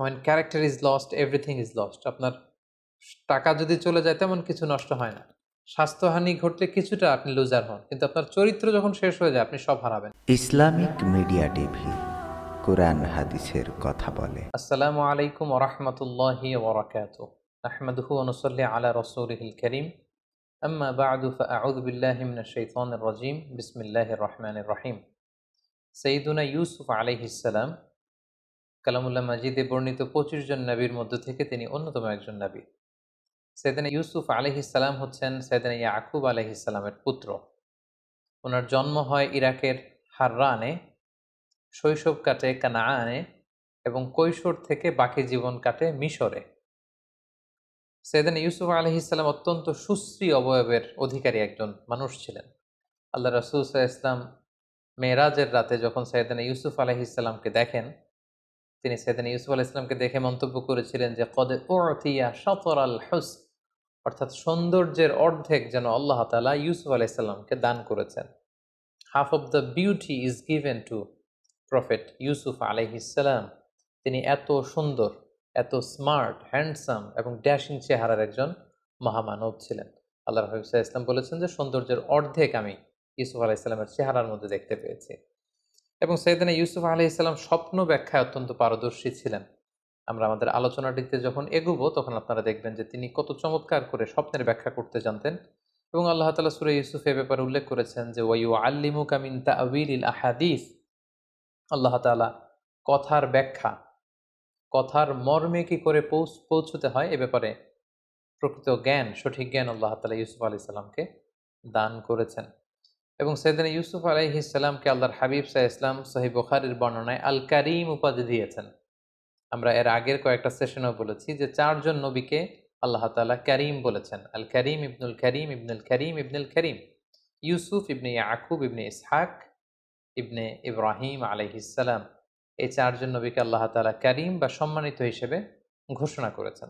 when character is lost everything is lost আপনার টাকা যদি চলে যায় তেমন কিছু নষ্ট হয় না স্বাস্থ্যহানি ঘটলে কিছুটা আপনি লুজার হন কিন্তু আপনার চরিত্র যখন শেষ হয়ে যায় আপনি সব হারাবেন ইসলামিক মিডিয়া টিভি কোরআন হাদিসের কথা বলে আসসালামু আলাইকুম ওরহমতুল্লাহি ওবরাকাত আহমদহু অনুসল্লি আলা রসৌলিহিল করিম আম্মা বাদু ফাউদ বিল্লাহিম শৈতান রাজিম বিসমিল্লাহ রহমান রহিম সঈদুনা ইউসুফ আলাইহিসাল্লাম কালামুল্লাহ মাজিদে বর্ণিত পঁচিশ জন নাবীর মধ্য থেকে তিনি অন্যতম একজন নাবী সেদিনা ইউসুফ আলহিসাল্লাম হচ্ছেন সেদিনা ইয়াকুব আলহিসাল্লামের পুত্র ওনার জন্ম হয় ইরাকের হাররানে শৈশব কাটে কানাআনে এবং কৈশোর থেকে বাকি জীবন কাটে মিশরে সেদিনা ইউসুফ আলহিসাল্লাম অত্যন্ত সুশ্রী অবয়বের অধিকারী একজন মানুষ ছিলেন আল্লাহ রসুল ইসলাম মেয়েরাজের রাতে যখন সৈয়দানা ইউসুফ আলহিসাল্লামকে দেখেন তিনি সেদিন ইউসুফ আল ইসলামকে দেখে মন্তব্য করেছিলেন যে কদে ওরথিয়া সতর আল হুস অর্থাৎ সৌন্দর্যের অর্ধেক যেন আল্লাহ তালা ইউসুফ আল ইসলামকে দান করেছেন half of the beauty is given to prophet Yusuf আলহিসাল্লাম তিনি এত সুন্দর এত স্মার্ট হ্যান্ডসাম এবং ড্যাশিং চেহারার একজন মহামানব ছিলেন আল্লাহ ইসলাম বলেছেন যে সৌন্দর্যের অর্ধেক আমি ইউসুফ আলাহ ইসলামের চেহারার মধ্যে দেখতে পেয়েছি এবং সৈয়দিনা ইউসুফ আলি ইসলাম স্বপ্ন ব্যাখ্যায় অত্যন্ত পারদর্শী ছিলেন আমরা আমাদের আলোচনাটিতে যখন এগুবো তখন আপনারা দেখবেন যে তিনি কত চমৎকার করে স্বপ্নের ব্যাখ্যা করতে জানতেন এবং আল্লাহ তালা সুরে ইউসুফ এ ব্যাপারে উল্লেখ করেছেন যে ওয়াইউ আল্লিমু কামিন ইল আহাদিস আল্লাহ তালা কথার ব্যাখ্যা কথার মর্মে কি করে পৌঁছ পৌঁছতে হয় এ ব্যাপারে প্রকৃত জ্ঞান সঠিক জ্ঞান আল্লাহ তালা ইউসুফ আলি সাল্লামকে দান করেছেন এবং সৈদিন ইউসুফ ইসলামকে আল্লাহর হাবিব সাহ ইসলাম সহি বখারির বর্ণনায় আল কারিম উপাধি দিয়েছেন আমরা এর আগের কয়েকটা সেশনেও বলেছি যে চারজন নবীকে আল্লাহ তালা করিম বলেছেন আল করিম ইবনুল করিম ইবনুল করিম ইবনুল করিম ইউসুফ ইবনে আকুব ইবনে ইসহাক ইবনে ইব্রাহিম আলহিসাল্লাম এই চারজন নবীকে আল্লাহ তালা করিম বা সম্মানিত হিসেবে ঘোষণা করেছেন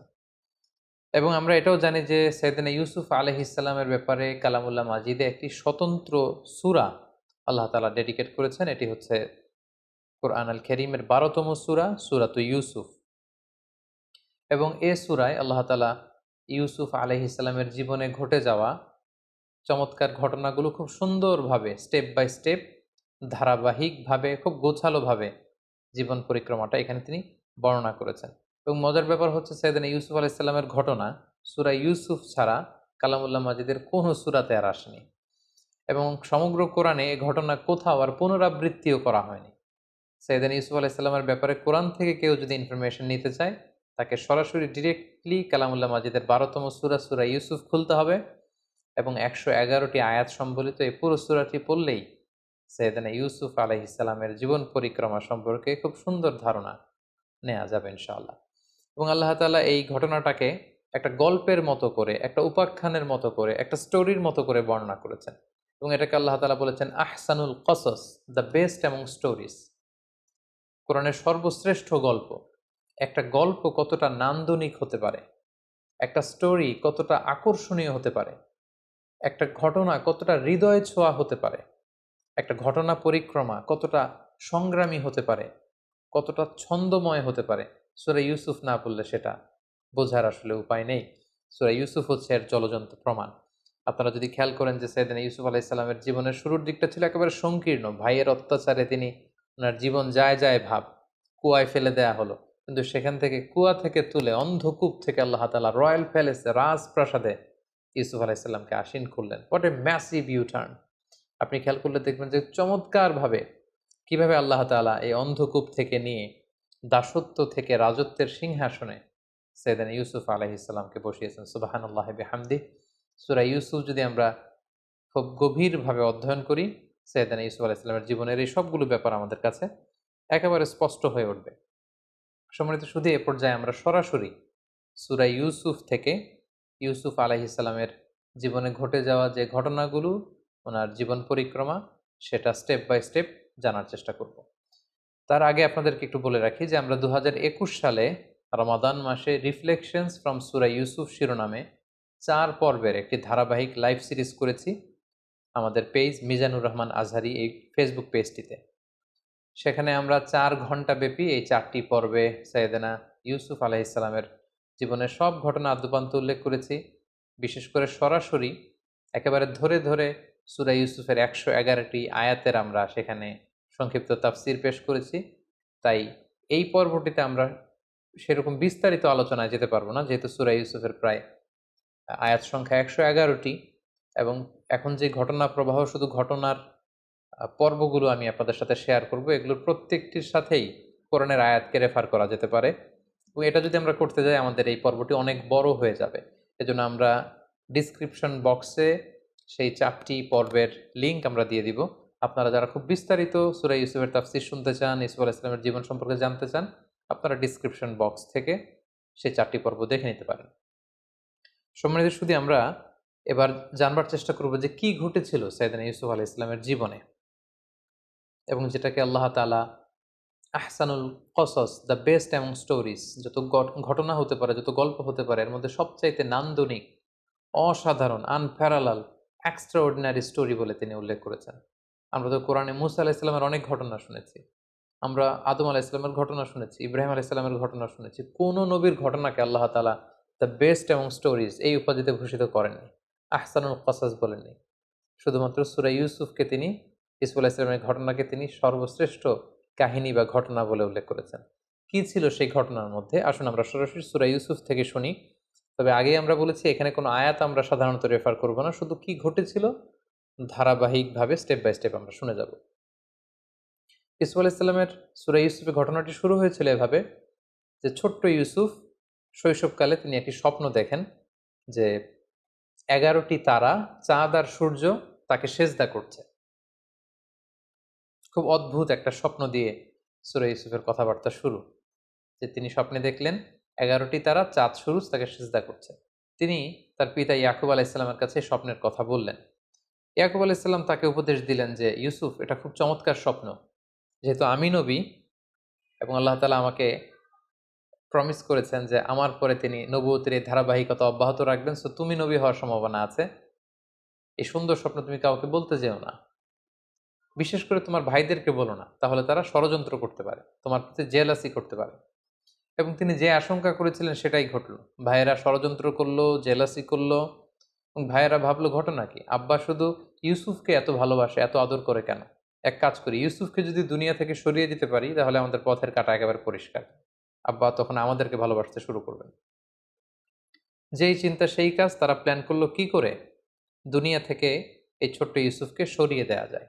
এবং আমরা এটাও জানি যে সৈদিনা ইউসুফ আলহ ইসলামের ব্যাপারে কালামুল্লাহ মাজিদে একটি স্বতন্ত্র সুরা আল্লাহ তালা ডেডিকেট করেছেন এটি হচ্ছে কোরআন আল খেরিমের বারোতম সুরা সুরাত ইউসুফ এবং এ সুরায় আল্লাহ তালা ইউসুফ আলহ ইসলামের জীবনে ঘটে যাওয়া চমৎকার ঘটনাগুলো খুব সুন্দরভাবে স্টেপ বাই স্টেপ ধারাবাহিকভাবে খুব গোছালোভাবে জীবন পরিক্রমাটা এখানে তিনি বর্ণনা করেছেন এবং মজার ব্যাপার হচ্ছে সৈয়দানা ইউসুফ ইসলামের ঘটনা সুরা ইউসুফ ছাড়া কালামুল্লাহ মাজিদের কোনো সুরাতে আর আসেনি এবং সমগ্র কোরআনে এ ঘটনা কোথাও আর পুনরাবৃত্তিও করা হয়নি সৈয়দান ইউসুফ আলাইসাল্লামের ব্যাপারে কোরআন থেকে কেউ যদি ইনফরমেশন নিতে চায় তাকে সরাসরি ডিরেক্টলি কালামুল্লাহ মাজিদের বারোতম সুরা সুরা ইউসুফ খুলতে হবে এবং একশো এগারোটি আয়াত সম্বলিত এই পুরো সুরাটি পড়লেই সৈয়দানা ইউসুফ ইসলামের জীবন পরিক্রমা সম্পর্কে খুব সুন্দর ধারণা নেওয়া যাবে ইনশাআল্লাহ এবং আল্লাহ তালা এই ঘটনাটাকে একটা গল্পের মতো করে একটা উপাখ্যানের মতো করে একটা স্টোরির মতো করে বর্ণনা করেছেন এবং এটাকে আল্লাহ তালা বলেছেন আহসানুল কসস দ্য বেস্ট অ্যামং স্টোরিজ কোরআনের সর্বশ্রেষ্ঠ গল্প একটা গল্প কতটা নান্দনিক হতে পারে একটা স্টোরি কতটা আকর্ষণীয় হতে পারে একটা ঘটনা কতটা হৃদয় ছোঁয়া হতে পারে একটা ঘটনা পরিক্রমা কতটা সংগ্রামী হতে পারে কতটা ছন্দময় হতে পারে সুরা ইউসুফ না পড়লে সেটা বোঝার আসলে উপায় নেই সুরা ইউসুফ হচ্ছে এর জলজন্ত প্রমাণ আপনারা যদি খেয়াল করেন যে সেদিন ইউসুফ আলাহ ইসলামের জীবনের শুরুর দিকটা ছিল একেবারে সংকীর্ণ ভাইয়ের অত্যাচারে তিনি ওনার জীবন যায় যায় ভাব কুয়ায় ফেলে দেয়া হলো কিন্তু সেখান থেকে কুয়া থেকে তুলে অন্ধকূপ থেকে আল্লাহ তালা রয়্যাল প্যালেসে রাজপ্রাসাদে ইউসুফ আলাইসাল্লামকে আসীন করলেন হোয়াট এ ম্যাসিভ ইউটার্ন আপনি খেয়াল করলে দেখবেন যে চমৎকারভাবে কীভাবে আল্লাহ তালা এই অন্ধকূপ থেকে নিয়ে দাসত্ব থেকে রাজত্বের সিংহাসনে সৈদান ইউসুফ আলহিসাল্লামকে বসিয়েছেন সুবাহান আল্লাহ বেহামদি সুরা ইউসুফ যদি আমরা খুব গভীরভাবে অধ্যয়ন করি সৈদান ইউসুফ আলাইসাল্লামের জীবনের এই সবগুলো ব্যাপার আমাদের কাছে একেবারে স্পষ্ট হয়ে উঠবে সম্মানিত শুধু এ পর্যায়ে আমরা সরাসরি সুরা ইউসুফ থেকে ইউসুফ আলাইসাল্লামের জীবনে ঘটে যাওয়া যে ঘটনাগুলো ওনার জীবন পরিক্রমা সেটা স্টেপ বাই স্টেপ জানার চেষ্টা করব তার আগে আপনাদেরকে একটু বলে রাখি যে আমরা দু সালে রমাদান মাসে রিফ্লেকশনস ফ্রম সুরা ইউসুফ শিরোনামে চার পর্বের একটি ধারাবাহিক লাইভ সিরিজ করেছি আমাদের পেজ মিজানুর রহমান আজহারি এই ফেসবুক পেজটিতে সেখানে আমরা চার ঘন্টা ব্যাপী এই চারটি পর্বে সৈয়দেনা ইউসুফ ইসলামের জীবনের সব ঘটনা আদ্যপান্ত উল্লেখ করেছি বিশেষ করে সরাসরি একেবারে ধরে ধরে সুরা ইউসুফের একশো এগারোটি আয়াতের আমরা সেখানে সংক্ষিপ্ত তাফসির পেশ করেছি তাই এই পর্বটিতে আমরা সেরকম বিস্তারিত আলোচনায় যেতে পারবো না যেহেতু সুরা ইউসুফের প্রায় আয়াত সংখ্যা একশো এগারোটি এবং এখন যে ঘটনা প্রবাহ শুধু ঘটনার পর্বগুলো আমি আপনাদের সাথে শেয়ার করব এগুলোর প্রত্যেকটির সাথেই কোরআনের আয়াতকে রেফার করা যেতে পারে এবং এটা যদি আমরা করতে যাই আমাদের এই পর্বটি অনেক বড় হয়ে যাবে এজন্য আমরা ডিসক্রিপশন বক্সে সেই চারটি পর্বের লিঙ্ক আমরা দিয়ে দিব আপনারা যারা খুব বিস্তারিত সুরাই ইউসুফের তাফসির শুনতে চান ইসুফ আল ইসলামের জীবন সম্পর্কে জানতে চান আপনারা ডিসক্রিপশন বক্স থেকে সেই চারটি পর্ব দেখে নিতে পারেন সম্মানিত শুধু আমরা এবার জানবার চেষ্টা করব যে কি ঘটেছিল সাইদানা ইউসুফ আলহ ইসলামের জীবনে এবং যেটাকে আল্লাহ তালা আহসানুল কসস দ্য বেস্ট অ্যামং স্টোরিজ যত ঘটনা হতে পারে যত গল্প হতে পারে এর মধ্যে সবচাইতে নান্দনিক অসাধারণ এক্সট্রা অর্ডিনারি স্টোরি বলে তিনি উল্লেখ করেছেন আমরা তো কোরআনে মুসা আলাহ ইসলামের অনেক ঘটনা শুনেছি আমরা আদম আলাহ ইসলামের ঘটনা শুনেছি ইব্রাহিম আলাহ ইসলামের ঘটনা শুনেছি কোনো নবীর ঘটনাকে আল্লাহ তালা দ্য বেস্ট এবং স্টোরিজ এই উপাধিতে ভূষিত করেননি আহসানুল কসাস বলেননি শুধুমাত্র সুরা ইউসুফকে তিনি ইসফুল ইসলামের ঘটনাকে তিনি সর্বশ্রেষ্ঠ কাহিনী বা ঘটনা বলে উল্লেখ করেছেন কি ছিল সেই ঘটনার মধ্যে আসুন আমরা সরাসরি সুরা ইউসুফ থেকে শুনি তবে আগে আমরা বলেছি এখানে কোনো আয়াত আমরা সাধারণত রেফার করব না শুধু কি ঘটেছিল ধারাবাহিকভাবে স্টেপ বাই স্টেপ আমরা শুনে যাব ইসুফ আলাহ ইসলামের সুরা ইউসুফের ঘটনাটি শুরু হয়েছিল এভাবে যে ছোট্ট ইউসুফ শৈশবকালে তিনি একটি স্বপ্ন দেখেন যে এগারোটি তারা চাঁদ আর সূর্য তাকে সেজদা করছে খুব অদ্ভুত একটা স্বপ্ন দিয়ে সুরাই ইউসুফের কথাবার্তা শুরু যে তিনি স্বপ্নে দেখলেন এগারোটি তারা চাঁদ সুরুজ তাকে সেজদা করছে তিনি তার পিতা ইয়াকুব আলাহ ইসলামের কাছে স্বপ্নের কথা বললেন ইয়াকুব আলাইসাল্লাম তাকে উপদেশ দিলেন যে ইউসুফ এটা খুব চমৎকার স্বপ্ন যেহেতু আমি নবী এবং আল্লাহ তালা আমাকে প্রমিস করেছেন যে আমার পরে তিনি নবুতির এই ধারাবাহিকতা অব্যাহত রাখবেন সো তুমি নবী হওয়ার সম্ভাবনা আছে এই সুন্দর স্বপ্ন তুমি কাউকে বলতে যেও না বিশেষ করে তোমার ভাইদেরকে বলো না তাহলে তারা ষড়যন্ত্র করতে পারে তোমার প্রতি জেলাসি করতে পারে এবং তিনি যে আশঙ্কা করেছিলেন সেটাই ঘটল ভাইয়েরা ষড়যন্ত্র করলো জেলাসি করলো এবং ভাইয়েরা ভাবলো ঘটনা কি আব্বা শুধু ইউসুফকে এত ভালোবাসে এত আদর করে কেন এক কাজ করি ইউসুফকে যদি দুনিয়া থেকে সরিয়ে দিতে পারি তাহলে আমাদের পথের কাটা একেবারে পরিষ্কার আব্বা তখন আমাদেরকে ভালোবাসতে শুরু করবেন যেই চিন্তা সেই কাজ তারা প্ল্যান করলো কি করে দুনিয়া থেকে এই ছোট্ট ইউসুফকে সরিয়ে দেওয়া যায়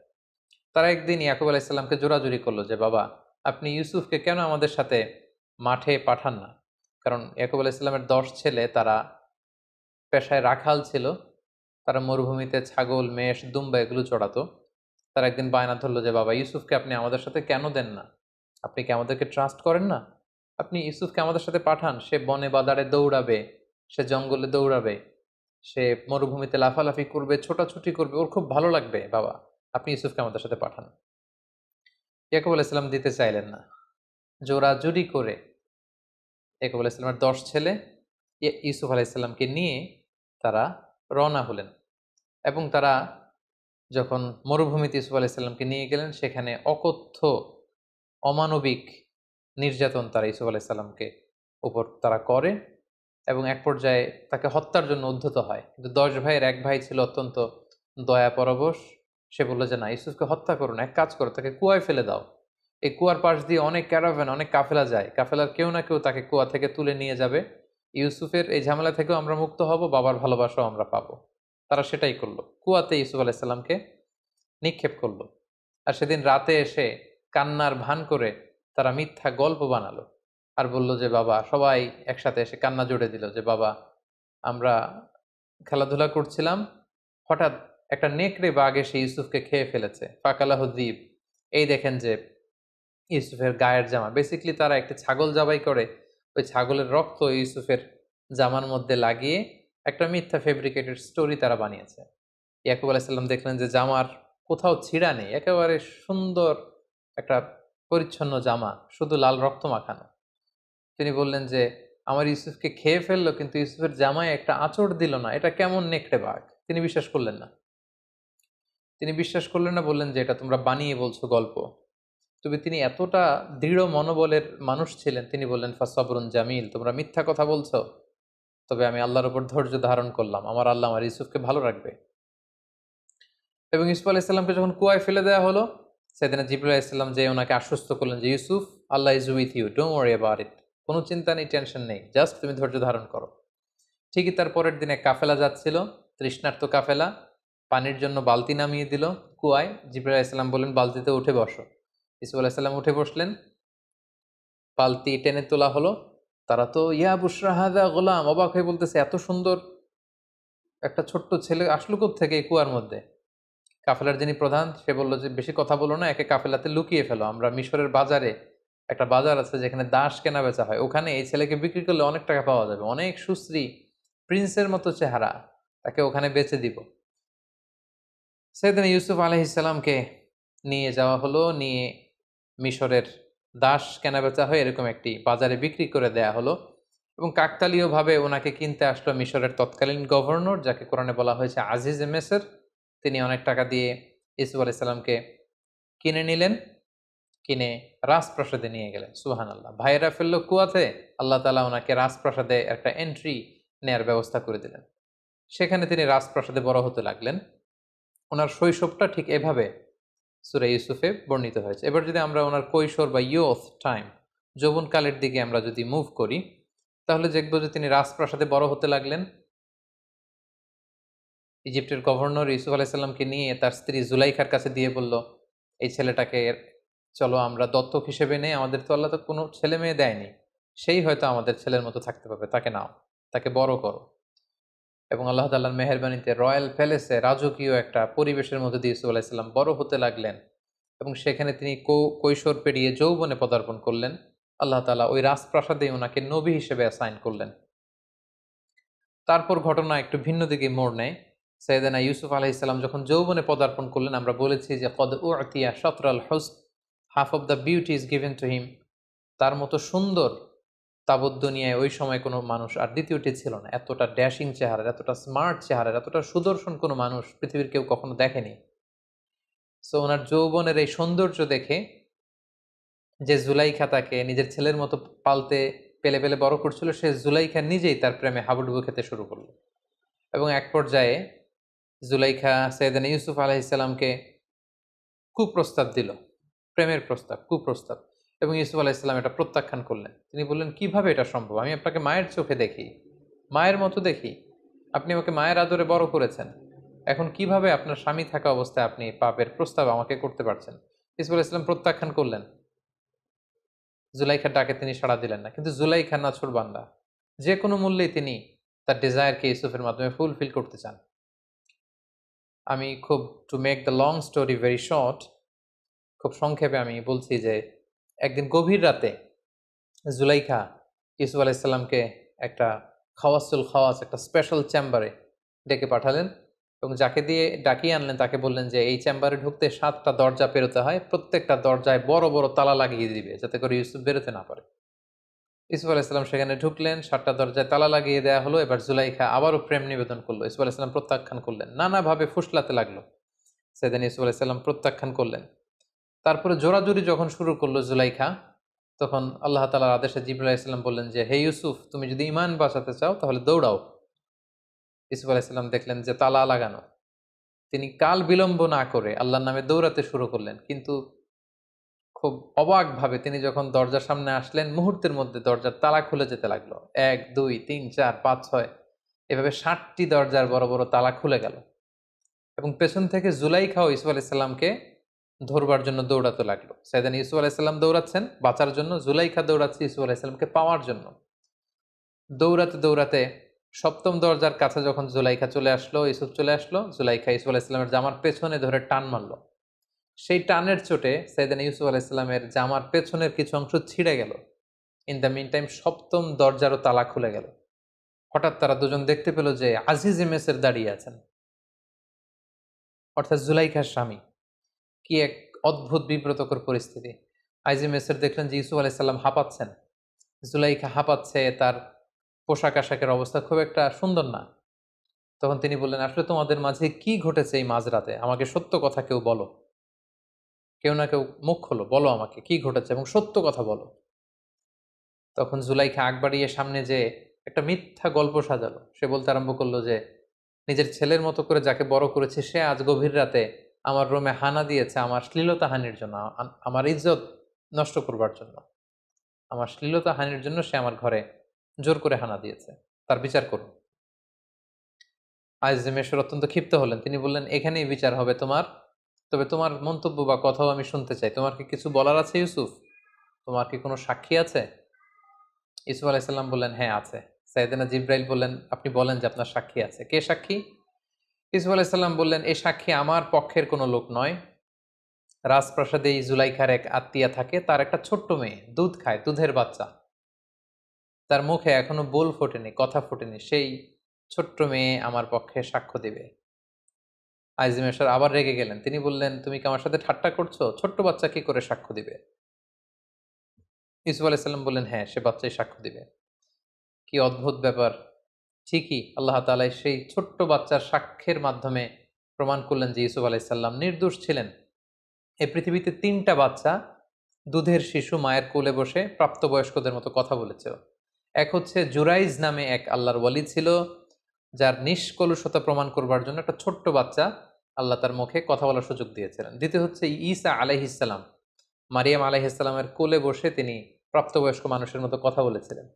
তারা একদিন ইয়াকুব ইসলামকে জোরাজুরি করলো যে বাবা আপনি ইউসুফকে কেন আমাদের সাথে মাঠে পাঠান না কারণ ইয়াকুব ইসলামের দশ ছেলে তারা পেশায় রাখাল ছিল তারা মরুভূমিতে ছাগল মেষ দুম্বা এগুলো চড়াতো তারা একদিন বায়না ধরলো যে বাবা ইউসুফকে আপনি আমাদের সাথে কেন দেন না আপনি কি আমাদেরকে ট্রাস্ট করেন না আপনি ইউসুফকে আমাদের সাথে পাঠান সে বনে বাদারে দৌড়াবে সে জঙ্গলে দৌড়াবে সে মরুভূমিতে লাফালাফি করবে ছোটাছুটি করবে ওর খুব ভালো লাগবে বাবা আপনি ইউসুফকে আমাদের সাথে পাঠান ইয়াকুব আলাইসাল্লাম দিতে চাইলেন না জুড়ি করে ইয়াকুব আলাইসাল্লামের দশ ছেলে ইয়ে, ইউসুফ আলাইসাল্লামকে নিয়ে তারা রওনা হলেন এবং তারা যখন মরুভূমিতে ইসুফ আলাইসাল্লামকে নিয়ে গেলেন সেখানে অকথ্য অমানবিক নির্যাতন তারা ইসুফ আলাইসাল্লামকে উপর তারা করে এবং এক পর্যায়ে তাকে হত্যার জন্য উদ্ধত হয় কিন্তু দশ ভাইয়ের এক ভাই ছিল অত্যন্ত দয়া পরবশ সে বললো যে না ইসুফকে হত্যা করুন এক কাজ করো তাকে কুয়ায় ফেলে দাও এই কুয়ার পাশ দিয়ে অনেক ক্যারাভেন অনেক কাফেলা যায় কাফেলার কেউ না কেউ তাকে কুয়া থেকে তুলে নিয়ে যাবে ইউসুফের এই ঝামেলা থেকেও আমরা মুক্ত হব বাবার ভালোবাসাও আমরা পাবো তারা সেটাই করলো কুয়াতে ইউসুফ আলাইসাল্লামকে নিক্ষেপ করলো আর সেদিন রাতে এসে কান্নার ভান করে তারা মিথ্যা গল্প বানালো আর বলল যে বাবা সবাই একসাথে এসে কান্না জুড়ে দিল যে বাবা আমরা খেলাধুলা করছিলাম হঠাৎ একটা নেকড়ে বাঘ এসে ইউসুফকে খেয়ে ফেলেছে ফাকালাহ দ্বীপ এই দেখেন যে ইউসুফের গায়ের জামা বেসিকলি তারা একটা ছাগল জবাই করে ওই ছাগলের রক্ত ইউসুফের জামার মধ্যে লাগিয়ে একটা মিথ্যা ফেব্রিকেটেড স্টোরি তারা বানিয়েছে ইয়াকুব আলাইসাল্লাম দেখলেন যে জামার কোথাও ছিঁড়া নেই একেবারে সুন্দর একটা পরিচ্ছন্ন জামা শুধু লাল রক্ত মাখানো তিনি বললেন যে আমার ইউসুফকে খেয়ে ফেললো কিন্তু ইউসুফের জামায় একটা আঁচড় দিল না এটা কেমন নেকটে বাঘ তিনি বিশ্বাস করলেন না তিনি বিশ্বাস করলেন না বললেন যে এটা তোমরা বানিয়ে বলছো গল্প তবে তিনি এতটা দৃঢ় মনোবলের মানুষ ছিলেন তিনি বললেন ফাসাবরুন জামিল তোমরা মিথ্যা কথা বলছো তবে আমি আল্লাহর উপর ধৈর্য ধারণ করলাম আমার আল্লাহ আমার ইউসুফকে ভালো রাখবে এবং ইউসুফ ইসলামকে যখন কুয়ায় ফেলে দেওয়া হলো সেদিন জিবুল ইসলাম যে ওনাকে আশ্বস্ত করলেন যে Yusuf Allah is with you don't worry about it কোনো চিন্তা নেই টেনশন নেই জাস্ট তুমি ধৈর্য ধারণ করো ঠিকই তার পরের দিনে কাফেলা যাচ্ছিল তৃষ্ণার্ত কাফেলা পানির জন্য বালতি নামিয়ে দিল কুয়ায় জিবুল্লাহ ইসলাম বললেন বালতিতে উঠে বসো ইসু আলাইসাল্লাম উঠে বসলেন পালতি টেনে তোলা হলো তারা তো ইয়া বুসরাহাদা গোলাম অবাক হয়ে বলতেছে এত সুন্দর একটা ছোট্ট ছেলে আসলো থেকে কুয়ার মধ্যে কাফেলার যিনি প্রধান সে বললো যে বেশি কথা বলো না একে কাফেলাতে লুকিয়ে ফেলো আমরা মিশরের বাজারে একটা বাজার আছে যেখানে দাস কেনা বেচা হয় ওখানে এই ছেলেকে বিক্রি করলে অনেক টাকা পাওয়া যাবে অনেক সুশ্রী প্রিন্সের মতো চেহারা তাকে ওখানে বেচে দিব সেদিন ইউসুফ আলহিসাল্লামকে নিয়ে যাওয়া হলো নিয়ে মিশরের দাস কেনাবেচা হয়ে এরকম একটি বাজারে বিক্রি করে দেয়া হলো এবং কাকতালীয়ভাবে ওনাকে কিনতে আসলো মিশরের তৎকালীন গভর্নর যাকে কোরআনে বলা হয়েছে আজিজ এমেসের তিনি অনেক টাকা দিয়ে ইসু আলাইসাল্লামকে কিনে নিলেন কিনে রাজপ্রাসাদে নিয়ে গেলেন সুহান আল্লাহ ভাইয়েরা ফেললো কুয়াতে আল্লাহ তালা ওনাকে রাজপ্রাসাদে একটা এন্ট্রি নেয়ার ব্যবস্থা করে দিলেন সেখানে তিনি রাজপ্রাসাদে বড় হতে লাগলেন ওনার শৈশবটা ঠিক এভাবে সুরা ইউসুফে বর্ণিত হয়েছে এবার যদি আমরা ওনার কৈশোর বা ইয়থ টাইম যৌবনকালের দিকে আমরা যদি মুভ করি তাহলে দেখব যে তিনি রাজপ্রাসাদে বড় হতে লাগলেন ইজিপ্টের গভর্নর ইউসুফ আলাইসাল্লামকে নিয়ে তার স্ত্রী জুলাইখার কাছে দিয়ে বলল এই ছেলেটাকে চলো আমরা দত্তক হিসেবে নেই আমাদের তো আল্লাহ তো কোনো ছেলে মেয়ে দেয়নি সেই হয়তো আমাদের ছেলের মতো থাকতে পারবে তাকে নাও তাকে বড় করো এবং আল্লাহ তাল্লাহর মেহরবানিতে রয়্যাল প্যালেসে রাজকীয় একটা পরিবেশের মধ্যে দিয়ে ইসু আলাইসাল্লাম বড় হতে লাগলেন এবং সেখানে তিনি কৈশোর পেরিয়ে যৌবনে পদার্পণ করলেন আল্লাহ তালা ওই রাজপ্রাসাদে ওনাকে নবী হিসেবে অ্যাসাইন করলেন তারপর ঘটনা একটু ভিন্ন দিকে মোড় নেয় সৈয়দানা ইউসুফ ইসলাম যখন যৌবনে পদার্পণ করলেন আমরা বলেছি যে কদ উতিয়া সতরাল হোস half of the beauty is given to him তার মতো সুন্দর তাবৎ দুনিয়ায় ওই সময় কোনো মানুষ আর দ্বিতীয়টি ছিল না এতটা ড্যাশিং চেহারা এতটা স্মার্ট চেহারা এতটা সুদর্শন কোনো মানুষ পৃথিবীর কেউ কখনো দেখেনি সো ওনার যৌবনের এই সৌন্দর্য দেখে যে জুলাইখা তাকে নিজের ছেলের মতো পালতে পেলে পেলে বড় করছিল সে জুলাইখা নিজেই তার প্রেমে হাবুডুবু খেতে শুরু করলো এবং এক পর্যায়ে জুলাইখা সৈয়দানা ইউসুফ আলাহিসাল্লামকে কুপ্রস্তাব দিল প্রেমের প্রস্তাব কুপ্রস্তাব এবং ইউসুফ ইসলাম এটা প্রত্যাখ্যান করলেন তিনি বললেন কিভাবে এটা সম্ভব আমি আপনাকে মায়ের চোখে দেখি মায়ের মতো দেখি আপনি আমাকে মায়ের আদরে বড় করেছেন এখন কিভাবে আপনার স্বামী থাকা অবস্থায় আপনি পাপের প্রস্তাব আমাকে করতে পারছেন ইসুফ ইসলাম প্রত্যাখ্যান করলেন জুলাইখার ডাকে তিনি সাড়া দিলেন না কিন্তু জুলাইখা না বান্দা যে কোনো মূল্যেই তিনি তার ডিজায়ারকে ইউসুফের মাধ্যমে ফুলফিল করতে চান আমি খুব to make the long story very short খুব সংক্ষেপে আমি বলছি যে একদিন গভীর রাতে জুলাইখা ইসু আলাইসাল্লামকে একটা খাওয়াসুল খাওয়াস একটা স্পেশাল চেম্বারে ডেকে পাঠালেন এবং যাকে দিয়ে ডাকিয়ে আনলেন তাকে বললেন যে এই চেম্বারে ঢুকতে সাতটা দরজা পেরোতে হয় প্রত্যেকটা দরজায় বড় বড় তালা লাগিয়ে দিবে যাতে করে ইউসুফ বেরোতে না পারে ইসুফ আলাইসাল্লাম সেখানে ঢুকলেন সাতটা দরজায় তালা লাগিয়ে দেওয়া হলো এবার জুলাইখা আবারও প্রেম নিবেদন করলো ইসুফ আলাইসাল্লাম প্রত্যাখ্যান করলেন নানাভাবে ফুসলাতে লাগলো সেদিন ইসুফ আলাইসাল্লাম প্রত্যাখ্যান করলেন তারপরে জোরাজুরি যখন শুরু করলো জুলাইখা তখন আল্লাহ তালার আদেশে জিবুল্লাহ ইসলাম বললেন যে হে ইউসুফ তুমি যদি ইমান বাঁচাতে চাও তাহলে দৌড়াও ইসুফ আলাইসাল্লাম দেখলেন যে তালা লাগানো তিনি কাল বিলম্ব না করে আল্লাহর নামে দৌড়াতে শুরু করলেন কিন্তু খুব অবাকভাবে তিনি যখন দরজার সামনে আসলেন মুহূর্তের মধ্যে দরজার তালা খুলে যেতে লাগলো এক দুই তিন চার পাঁচ ছয় এভাবে ষাটটি দরজার বড় বড় তালা খুলে গেল এবং পেছন থেকে জুলাইখাও ইসুফ আলাইসাল্লামকে ধরবার জন্য দৌড়াতে লাগলো সাইদান ইসু আলাইসাল্লাম দৌড়াচ্ছেন বাঁচার জন্য জুলাইখা দৌড়াচ্ছে ইসু আলাইসাল্লামকে পাওয়ার জন্য দৌড়াতে দৌড়াতে সপ্তম দরজার কাছে যখন জুলাইখা চলে আসলো ইসুফ চলে আসলো জুলাইখা ইসু আলাইসাল্লামের জামার পেছনে ধরে টান মারলো সেই টানের চোটে সাইদান ইউসুফ আলাইসাল্লামের জামার পেছনের কিছু অংশ ছিঁড়ে গেল ইন দ্য মিন টাইম সপ্তম দরজারও তালা খুলে গেল হঠাৎ তারা দুজন দেখতে পেল যে আজিজ এমএসের দাঁড়িয়ে আছেন অর্থাৎ জুলাইখার স্বামী কি এক অদ্ভুত বিব্রতকর পরিস্থিতি আইজি মেসের দেখলেন যে ইউসুফ আলাইসাল্লাম হাঁপাচ্ছেন জুলাইখা হাঁপাচ্ছে তার পোশাক আশাকের অবস্থা খুব একটা সুন্দর না তখন তিনি বললেন আসলে তোমাদের মাঝে কি ঘটেছে এই মাঝরাতে আমাকে সত্য কথা কেউ বলো কেউ না কেউ মুখ খোলো বলো আমাকে কি ঘটেছে এবং সত্য কথা বলো তখন জুলাইখা আগ বাড়িয়ে সামনে যে একটা মিথ্যা গল্প সাজালো সে বলতে আরম্ভ করলো যে নিজের ছেলের মতো করে যাকে বড় করেছে সে আজ গভীর রাতে আমার রুমে হানা দিয়েছে আমার শ্লীলতা হানির জন্য আমার ইজ্জত নষ্ট করবার জন্য আমার শ্লীলতা হানির জন্য সে আমার ঘরে জোর করে হানা দিয়েছে তার বিচার করুন আইজ মেশর অত্যন্ত ক্ষিপ্ত হলেন তিনি বললেন এখানেই বিচার হবে তোমার তবে তোমার মন্তব্য বা কথাও আমি শুনতে চাই তোমার কি কিছু বলার আছে ইউসুফ তোমার কি কোনো সাক্ষী আছে ইসুফ আলাইসাল্লাম বললেন হ্যাঁ আছে সাইদিনা জিব্রাইল বললেন আপনি বলেন যে আপনার সাক্ষী আছে কে সাক্ষী ইসু আলাইসাল্লাম বললেন এ সাক্ষী আমার পক্ষের কোনো লোক নয় রাজপ্রাসাদে জুলাইখার এক আত্মীয়া থাকে তার একটা ছোট্ট মেয়ে দুধ খায় দুধের বাচ্চা তার মুখে এখনো বোল ফোটেনি কথা ফোটেনি সেই ছোট্ট মেয়ে আমার পক্ষে সাক্ষ্য দেবে আইজিমেশার আবার রেগে গেলেন তিনি বললেন তুমি কি আমার সাথে ঠাট্টা করছো ছোট্ট বাচ্চা কি করে সাক্ষ্য দিবে ইসুফ আলাইসাল্লাম বললেন হ্যাঁ সে বাচ্চাই সাক্ষ্য দিবে কি অদ্ভুত ব্যাপার ঠিকই আল্লাহ তালাই সেই ছোট্ট বাচ্চার সাক্ষ্যের মাধ্যমে প্রমাণ করলেন যে ইউসুফ আলাইসাল্লাম নির্দোষ ছিলেন এই পৃথিবীতে তিনটা বাচ্চা দুধের শিশু মায়ের কোলে বসে প্রাপ্তবয়স্কদের মতো কথা বলেছে এক হচ্ছে জুরাইজ নামে এক আল্লাহর ওয়ালি ছিল যার নিষ্কলুষতা প্রমাণ করবার জন্য একটা ছোট্ট বাচ্চা আল্লাহ তার মুখে কথা বলার সুযোগ দিয়েছিলেন দ্বিতীয় হচ্ছে ইসা আলাইহিসাল্লাম মারিয়াম আলাইহিসাল্লামের কোলে বসে তিনি প্রাপ্তবয়স্ক মানুষের মতো কথা বলেছিলেন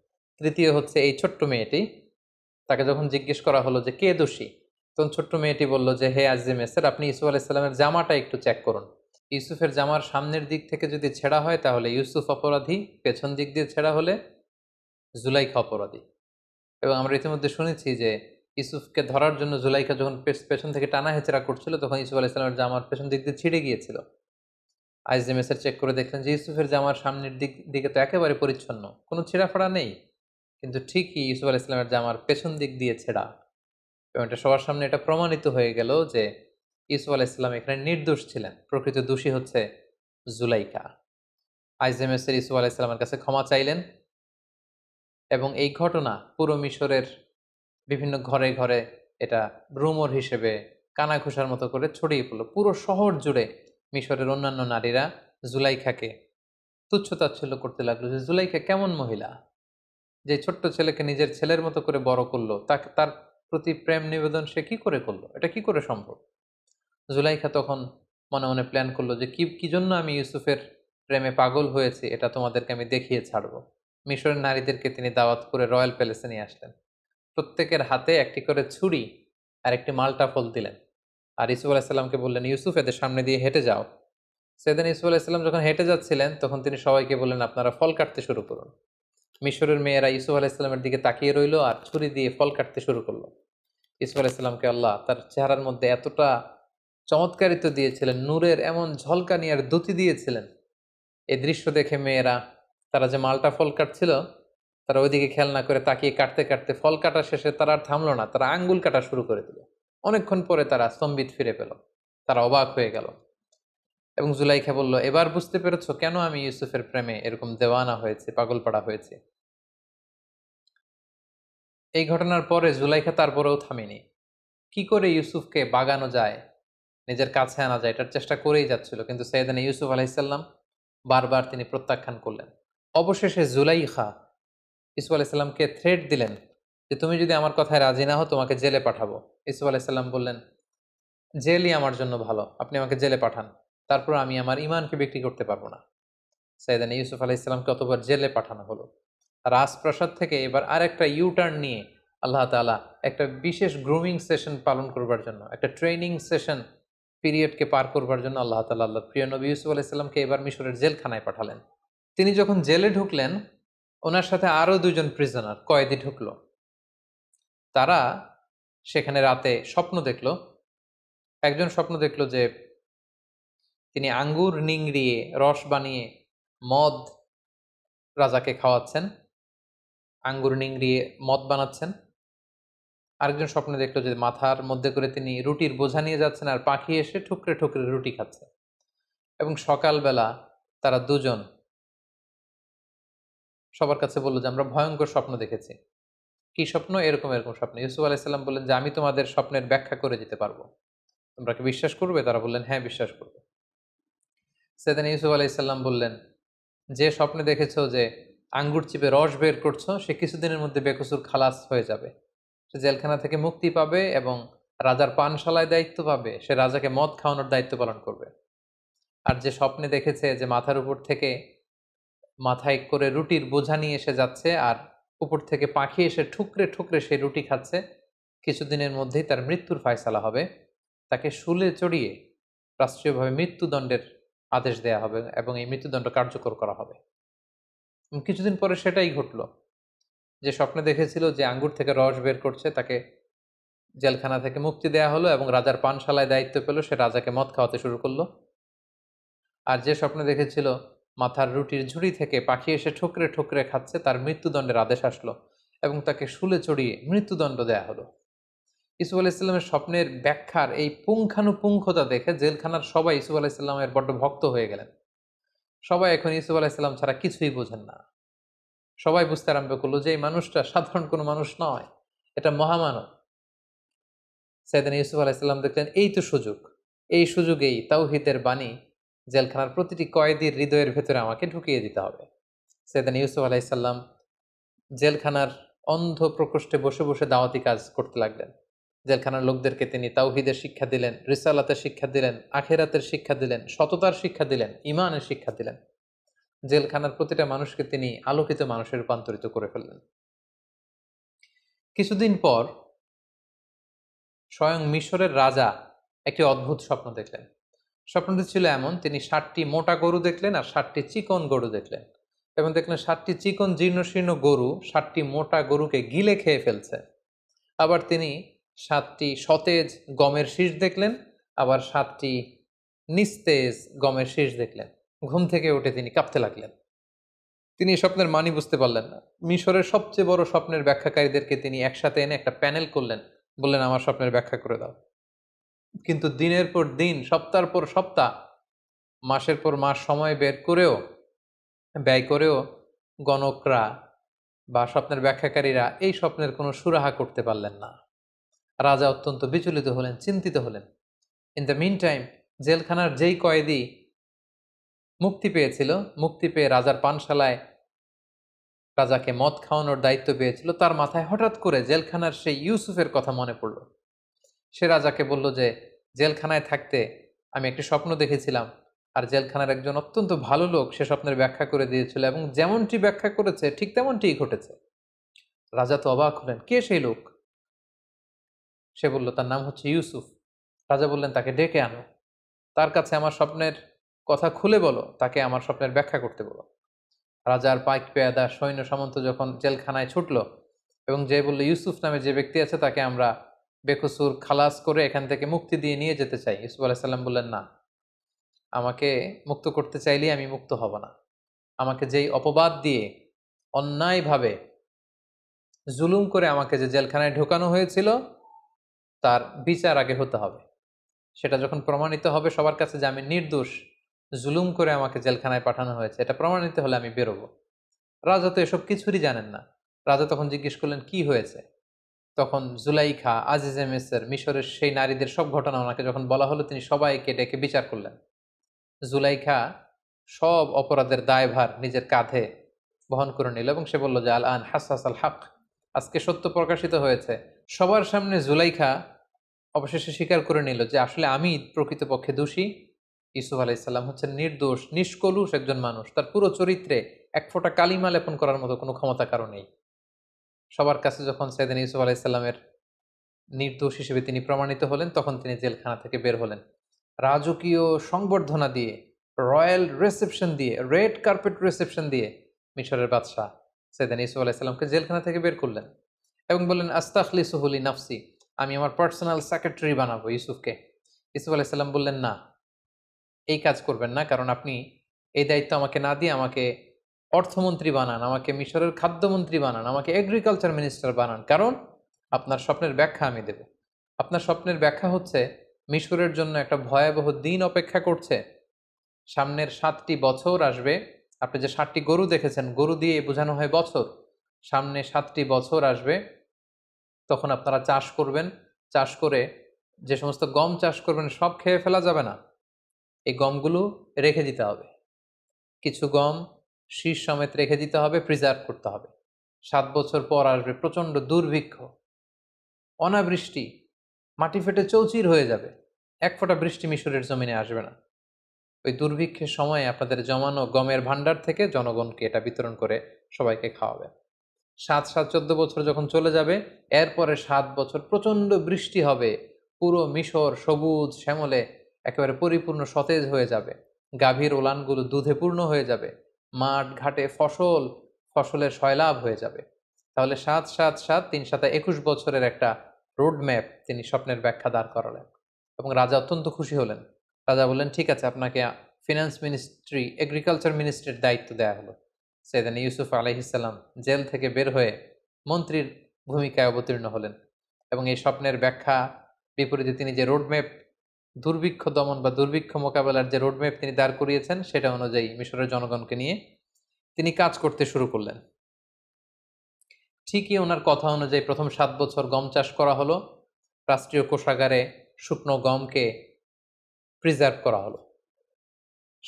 তৃতীয় হচ্ছে এই ছোট্ট মেয়েটি তাকে যখন জিজ্ঞেস করা হলো যে কে দোষী তখন ছোট্ট মেয়েটি বলল যে হে আজিম এসের আপনি ইসুফ আলাইসাল্লামের জামাটা একটু চেক করুন ইউসুফের জামার সামনের দিক থেকে যদি ছেঁড়া হয় তাহলে ইউসুফ অপরাধী পেছন দিক দিয়ে ছেঁড়া হলে জুলাইখা অপরাধী এবং আমরা ইতিমধ্যে শুনেছি যে ইউসুফকে ধরার জন্য জুলাইকা যখন পেছন থেকে টানা হেঁচেরা করছিল তখন ইসুফ আলাইসাল্লামের জামার পেছন দিক দিয়ে ছিঁড়ে গিয়েছিল এসের চেক করে দেখলেন যে ইউসুফের জামার সামনের দিক দিকে তো একেবারে পরিচ্ছন্ন কোনো ছিঁড়াফাড়া নেই কিন্তু ঠিকই ইউসুফ আল ইসলামের জামার পেছন দিক দিয়ে ছেঁড়া এবং এটা সবার সামনে এটা প্রমাণিত হয়ে গেল যে ইউসুফ আল ইসলাম এখানে নির্দোষ ছিলেন প্রকৃত দোষী হচ্ছে জুলাইকা আইজেমেসের ইসুফ আল ইসলামের কাছে ক্ষমা চাইলেন এবং এই ঘটনা পুরো মিশরের বিভিন্ন ঘরে ঘরে এটা রুমর হিসেবে কানাঘুষার মতো করে ছড়িয়ে পড়লো পুরো শহর জুড়ে মিশরের অন্যান্য নারীরা জুলাইখাকে তুচ্ছতাচ্ছল্য করতে লাগলো যে জুলাইখা কেমন মহিলা যে ছোট্ট ছেলেকে নিজের ছেলের মতো করে বড় করলো তাকে তার প্রতি প্রেম নিবেদন সে কি করে করলো এটা কি করে সম্ভব জুলাইখা তখন মনে মনে প্ল্যান করলো যে কি কী জন্য আমি ইউসুফের প্রেমে পাগল হয়েছি এটা তোমাদেরকে আমি দেখিয়ে ছাড়বো মিশরের নারীদেরকে তিনি দাওয়াত করে রয়্যাল প্যালেসে নিয়ে আসলেন প্রত্যেকের হাতে একটি করে ছুরি আর একটি মাল্টা ফল দিলেন আর ইসুফ আলাইসাল্লামকে বললেন ইউসুফ এদের সামনে দিয়ে হেঁটে যাও সেদিন ইসুফ আলাইসাল্লাম যখন হেঁটে যাচ্ছিলেন তখন তিনি সবাইকে বললেন আপনারা ফল কাটতে শুরু করুন মিশরের মেয়েরা ইসুফ আলাইসাল্লামের দিকে তাকিয়ে রইল আর ছুরি দিয়ে ফল কাটতে শুরু করলো ইসুফ আলাইসাল্লামকে আল্লাহ তার চেহারার মধ্যে এতটা চমৎকারিত দিয়েছিলেন নূরের এমন ঝলকানি আর দুতি দিয়েছিলেন এই দৃশ্য দেখে মেয়েরা তারা যে মালটা ফল কাটছিল তারা ওইদিকে খেয়াল না করে তাকিয়ে কাটতে কাটতে ফল কাটা শেষে তারা আর থামলো না তারা আঙ্গুল কাটা শুরু করে দিল অনেকক্ষণ পরে তারা স্তম্ভিত ফিরে পেল তারা অবাক হয়ে গেল এবং জুলাইখা বলল এবার বুঝতে পেরেছ কেন আমি ইউসুফের প্রেমে এরকম দেওয়ানা হয়েছে পাগল পাড়া হয়েছে এই ঘটনার পরে জুলাইখা তারপরেও থামেনি কি করে ইউসুফকে বাগানো যায় নিজের কাছে আনা যায় এটার চেষ্টা করেই যাচ্ছিল কিন্তু সৈয়দানা ইউসুফ আলাইসাল্লাম বারবার তিনি প্রত্যাখ্যান করলেন অবশেষে জুলাইখা ইসু আলাইসাল্লামকে থ্রেট দিলেন যে তুমি যদি আমার কথায় রাজি না হো তোমাকে জেলে পাঠাবো ইসুফ আলাইসাল্লাম বললেন জেলই আমার জন্য ভালো আপনি আমাকে জেলে পাঠান তারপর আমি আমার ইমানকে বিক্রি করতে পারবো না সাইদানা ইউসুফ আলাহ ইসলামকে অতবার জেলে পাঠানো হলো রাজপ্রাসাদ থেকে এবার আর একটা ইউটার্ন নিয়ে আল্লাহ তালা একটা বিশেষ গ্রুমিং সেশন পালন করবার জন্য একটা ট্রেনিং সেশন পিরিয়ডকে পার করবার জন্য আল্লাহ তালা আল্লাহ প্রিয় নবী ইউসুফ ইসলামকে এবার মিশরের জেলখানায় পাঠালেন তিনি যখন জেলে ঢুকলেন ওনার সাথে আরও দুজন প্রিজনার কয়েদি ঢুকলো তারা সেখানে রাতে স্বপ্ন দেখল একজন স্বপ্ন দেখল যে তিনি আঙ্গুর নিংড়িয়ে রস বানিয়ে মদ রাজাকে খাওয়াচ্ছেন আঙ্গুর নিংড়িয়ে মদ বানাচ্ছেন আরেকজন স্বপ্নে দেখলো যে মাথার মধ্যে করে তিনি রুটির বোঝা নিয়ে যাচ্ছেন আর পাখি এসে ঠুকরে ঠুকরে রুটি খাচ্ছে এবং সকালবেলা তারা দুজন সবার কাছে বললো যে আমরা ভয়ঙ্কর স্বপ্ন দেখেছি কি স্বপ্ন এরকম এরকম স্বপ্ন ইউসুফ আলাইসাল্লাম বললেন যে আমি তোমাদের স্বপ্নের ব্যাখ্যা করে দিতে পারবো তোমরা কি বিশ্বাস করবে তারা বললেন হ্যাঁ বিশ্বাস করবে সেদিন ইউসুফ আলাইসাল্লাম বললেন যে স্বপ্নে দেখেছ যে আঙ্গুর চিপে রস বের করছো সে কিছুদিনের মধ্যে বেকসুর খালাস হয়ে যাবে সে জেলখানা থেকে মুক্তি পাবে এবং রাজার পানশালায় দায়িত্ব পাবে সে রাজাকে মদ খাওয়ানোর দায়িত্ব পালন করবে আর যে স্বপ্নে দেখেছে যে মাথার উপর থেকে মাথায় করে রুটির বোঝা নিয়ে এসে যাচ্ছে আর উপর থেকে পাখি এসে ঠুকরে ঠুকরে সেই রুটি খাচ্ছে কিছুদিনের মধ্যেই তার মৃত্যুর ফায়সালা হবে তাকে শুলে চড়িয়ে রাষ্ট্রীয়ভাবে মৃত্যুদণ্ডের আদেশ দেয়া হবে এবং এই মৃত্যুদণ্ড কার্যকর করা হবে কিছুদিন পরে সেটাই ঘটল যে স্বপ্নে দেখেছিল যে আঙ্গুর থেকে রস বের করছে তাকে জেলখানা থেকে মুক্তি দেয়া হলো এবং রাজার পানশালায় দায়িত্ব পেল সে রাজাকে মদ খাওয়াতে শুরু করলো আর যে স্বপ্নে দেখেছিল মাথার রুটির ঝুড়ি থেকে পাখি এসে ঠোকরে ঠোকরে খাচ্ছে তার মৃত্যুদণ্ডের আদেশ আসলো এবং তাকে শুলে চড়িয়ে মৃত্যুদণ্ড দেয়া হলো ইসুফ আলাইসাল্লামের স্বপ্নের ব্যাখ্যার এই পুঙ্খানুপুঙ্খতা দেখে জেলখানার সবাই ইসুফ আলাইসাল্লামের বড্ড ভক্ত হয়ে গেলেন সবাই এখন ইসুফ আলাইসাল্লাম ছাড়া কিছুই বোঝেন না সবাই বুঝতে আরম্ভ করলো যে এই মানুষটা সাধারণ কোনো মানুষ নয় এটা মহামানব সেদিন ইউসুফ আলাইসাল্লাম দেখলেন এই তো সুযোগ এই সুযোগেই তাওহিদের বাণী জেলখানার প্রতিটি কয়েদির হৃদয়ের ভেতরে আমাকে ঢুকিয়ে দিতে হবে সেদিন ইউসুফ আলাইসাল্লাম জেলখানার অন্ধ প্রকোষ্ঠে বসে বসে দাওয়াতি কাজ করতে লাগলেন জেলখানার লোকদেরকে তিনি তাওহিদের শিক্ষা দিলেন রিসালাতের শিক্ষা দিলেন আখেরাতের শিক্ষা দিলেন সততার শিক্ষা দিলেন ইমানের শিক্ষা দিলেন জেলখানার প্রতিটা মানুষকে তিনি আলোকিত মানুষে রূপান্তরিত করে ফেললেন কিছুদিন পর স্বয়ং মিশরের রাজা একটি অদ্ভুত স্বপ্ন দেখলেন স্বপ্নটি ছিল এমন তিনি ষাটটি মোটা গরু দেখলেন আর ষাটটি চিকন গরু দেখলেন এবং দেখলেন ষাটটি চিকন জীর্ণশীর্ণ গরু ষাটটি মোটা গরুকে গিলে খেয়ে ফেলছে আবার তিনি সাতটি সতেজ গমের শীষ দেখলেন আবার সাতটি নিস্তেজ গমের শীষ দেখলেন ঘুম থেকে উঠে তিনি কাঁপতে লাগলেন তিনি এই স্বপ্নের মানি বুঝতে পারলেন না মিশরের সবচেয়ে বড় স্বপ্নের ব্যাখ্যাকারীদেরকে তিনি একসাথে এনে একটা প্যানেল করলেন বললেন আমার স্বপ্নের ব্যাখ্যা করে দাও কিন্তু দিনের পর দিন সপ্তাহের পর সপ্তাহ মাসের পর মাস সময় বের করেও ব্যয় করেও গণকরা বা স্বপ্নের ব্যাখ্যাকারীরা এই স্বপ্নের কোনো সুরাহা করতে পারলেন না রাজা অত্যন্ত বিচলিত হলেন চিন্তিত হলেন ইন দ্য মিন টাইম জেলখানার যেই কয়েদি মুক্তি পেয়েছিল মুক্তি পেয়ে রাজার পানশালায় রাজাকে মদ খাওয়ানোর দায়িত্ব পেয়েছিল তার মাথায় হঠাৎ করে জেলখানার সেই ইউসুফের কথা মনে পড়ল সে রাজাকে বলল যে জেলখানায় থাকতে আমি একটি স্বপ্ন দেখেছিলাম আর জেলখানার একজন অত্যন্ত ভালো লোক সে স্বপ্নের ব্যাখ্যা করে দিয়েছিল এবং যেমনটি ব্যাখ্যা করেছে ঠিক তেমনটিই ঘটেছে রাজা তো অবাক হলেন কে সেই লোক সে বলল তার নাম হচ্ছে ইউসুফ রাজা বললেন তাকে ডেকে আনো তার কাছে আমার স্বপ্নের কথা খুলে বলো তাকে আমার স্বপ্নের ব্যাখ্যা করতে বলো রাজার পাইক পেয়াদা সৈন্য সামন্ত যখন জেলখানায় ছুটল এবং যে বলল ইউসুফ নামে যে ব্যক্তি আছে তাকে আমরা বেকসুর খালাস করে এখান থেকে মুক্তি দিয়ে নিয়ে যেতে চাই ইউসুফ আলাইসাল্লাম বললেন না আমাকে মুক্ত করতে চাইলেই আমি মুক্ত হব না আমাকে যেই অপবাদ দিয়ে অন্যায়ভাবে জুলুম করে আমাকে যে জেলখানায় ঢোকানো হয়েছিল তার বিচার আগে হতে হবে সেটা যখন প্রমাণিত হবে সবার কাছে যে আমি নির্দোষ জুলুম করে আমাকে জেলখানায় পাঠানো হয়েছে এটা প্রমাণিত হলে আমি বেরোবো রাজা তো এসব কিছুরই জানেন না রাজা তখন জিজ্ঞেস করলেন কি হয়েছে তখন জুলাইখা আজিজে মেসের মিশরের সেই নারীদের সব ঘটনা ওনাকে যখন বলা হলো তিনি সবাইকে ডেকে বিচার করলেন জুলাইখা সব অপরাধের দায়ভার নিজের কাঁধে বহন করে নিল এবং সে বলল যে আল আন হাসাস আল হক আজকে সত্য প্রকাশিত হয়েছে সবার সামনে জুলাইখা অবশেষে স্বীকার করে নিল যে আসলে আমি প্রকৃতপক্ষে দোষী ইসুফ আলাইসাল্লাম হচ্ছেন নির্দোষ নিষ্কলুষ একজন মানুষ তার পুরো চরিত্রে এক ফোঁটা কালিমা লেপন করার মতো কোনো ক্ষমতা কারো নেই সবার কাছে যখন সেদিন ইউসুফ আলাইসাল্লামের নির্দোষ হিসেবে তিনি প্রমাণিত হলেন তখন তিনি জেলখানা থেকে বের হলেন রাজকীয় সংবর্ধনা দিয়ে রয়্যাল রিসেপশন দিয়ে রেড কার্পেট রিসেপশন দিয়ে মিশরের বাদশাহ সেদিন ইসুফ আলাইসাল্লামকে জেলখানা থেকে বের করলেন এবং বললেন আস্তাখলি সুহুলি নাফসি আমি আমার পার্সোনাল সেক্রেটারি বানাবো ইউসুফকে ইউসুফ আলাইসাল্লাম বললেন না এই কাজ করবেন না কারণ আপনি এই দায়িত্ব আমাকে না দিয়ে আমাকে অর্থমন্ত্রী বানান আমাকে মিশরের খাদ্যমন্ত্রী বানান আমাকে এগ্রিকালচার মিনিস্টার বানান কারণ আপনার স্বপ্নের ব্যাখ্যা আমি দেব আপনার স্বপ্নের ব্যাখ্যা হচ্ছে মিশরের জন্য একটা ভয়াবহ দিন অপেক্ষা করছে সামনের সাতটি বছর আসবে আপনি যে সাতটি গরু দেখেছেন গরু দিয়ে বোঝানো হয় বছর সামনে সাতটি বছর আসবে তখন আপনারা চাষ করবেন চাষ করে যে সমস্ত গম চাষ করবেন সব খেয়ে ফেলা যাবে না এই গমগুলো রেখে দিতে হবে কিছু গম শীষ সমেত রেখে দিতে হবে প্রিজার্ভ করতে হবে সাত বছর পর আসবে প্রচণ্ড দুর্ভিক্ষ অনাবৃষ্টি মাটি ফেটে চৌচির হয়ে যাবে এক ফোঁটা বৃষ্টি মিশরের জমিনে আসবে না ওই দুর্ভিক্ষের সময়ে আপনাদের জমানো গমের ভাণ্ডার থেকে জনগণকে এটা বিতরণ করে সবাইকে খাওয়াবেন সাত সাত চোদ্দ বছর যখন চলে যাবে এরপরে সাত বছর প্রচণ্ড বৃষ্টি হবে পুরো মিশর সবুজ শ্যামলে একেবারে পরিপূর্ণ সতেজ হয়ে যাবে গাভীর ওলানগুলো দুধে পূর্ণ হয়ে যাবে মাঠ ঘাটে ফসল ফসলের সয়লাভ হয়ে যাবে তাহলে সাত সাত সাত তিন সাথে একুশ বছরের একটা রোডম্যাপ তিনি স্বপ্নের ব্যাখ্যা দাঁড় করালেন এবং রাজা অত্যন্ত খুশি হলেন রাজা বললেন ঠিক আছে আপনাকে ফিনান্স মিনিস্ট্রি এগ্রিকালচার মিনিস্ট্রির দায়িত্ব দেওয়া হলো সৈদান ইউসুফ আলহিসাল্লাম জেল থেকে বের হয়ে মন্ত্রীর ভূমিকায় অবতীর্ণ হলেন এবং এই স্বপ্নের ব্যাখ্যা বিপরীতে তিনি যে রোডম্যাপ দুর্ভিক্ষ দমন বা দুর্ভিক্ষ মোকাবেলার যে রোডম্যাপ তিনি দাঁড় করিয়েছেন সেটা অনুযায়ী মিশরের জনগণকে নিয়ে তিনি কাজ করতে শুরু করলেন ঠিকই ওনার কথা অনুযায়ী প্রথম সাত বছর গম চাষ করা হলো রাষ্ট্রীয় কোষাগারে শুকনো গমকে প্রিজার্ভ করা হলো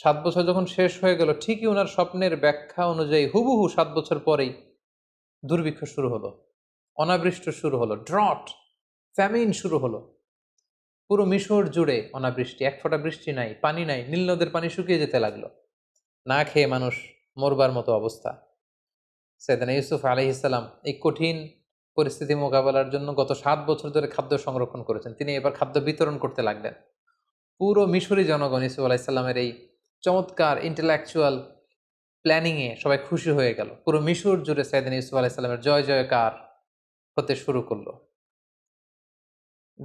সাত বছর যখন শেষ হয়ে গেল ঠিকই ওনার স্বপ্নের ব্যাখ্যা অনুযায়ী হুবহু সাত বছর পরেই দুর্ভিক্ষ শুরু হলো অনাবৃষ্ট শুরু হলো ড্রট ফ্যামিন শুরু হলো পুরো মিশর জুড়ে অনাবৃষ্টি এক ফোঁটা বৃষ্টি নাই পানি নাই নীল নদের পানি শুকিয়ে যেতে লাগলো না খেয়ে মানুষ মরবার মতো অবস্থা সেদিন ইউসুফ আলহিসাল্লাম এই কঠিন পরিস্থিতি মোকাবেলার জন্য গত সাত বছর ধরে খাদ্য সংরক্ষণ করেছেন তিনি এবার খাদ্য বিতরণ করতে লাগলেন পুরো মিশরি জনগণ ইসুফ আলাহিসাল্লামের এই চমৎকার ইন্টেলেকচুয়াল প্ল্যানিংয়ে সবাই খুশি হয়ে গেল পুরো মিশর জুড়ে সাইদিন ইউসুফ আলাইসাল্লামের জয় জয়কার হতে শুরু করলো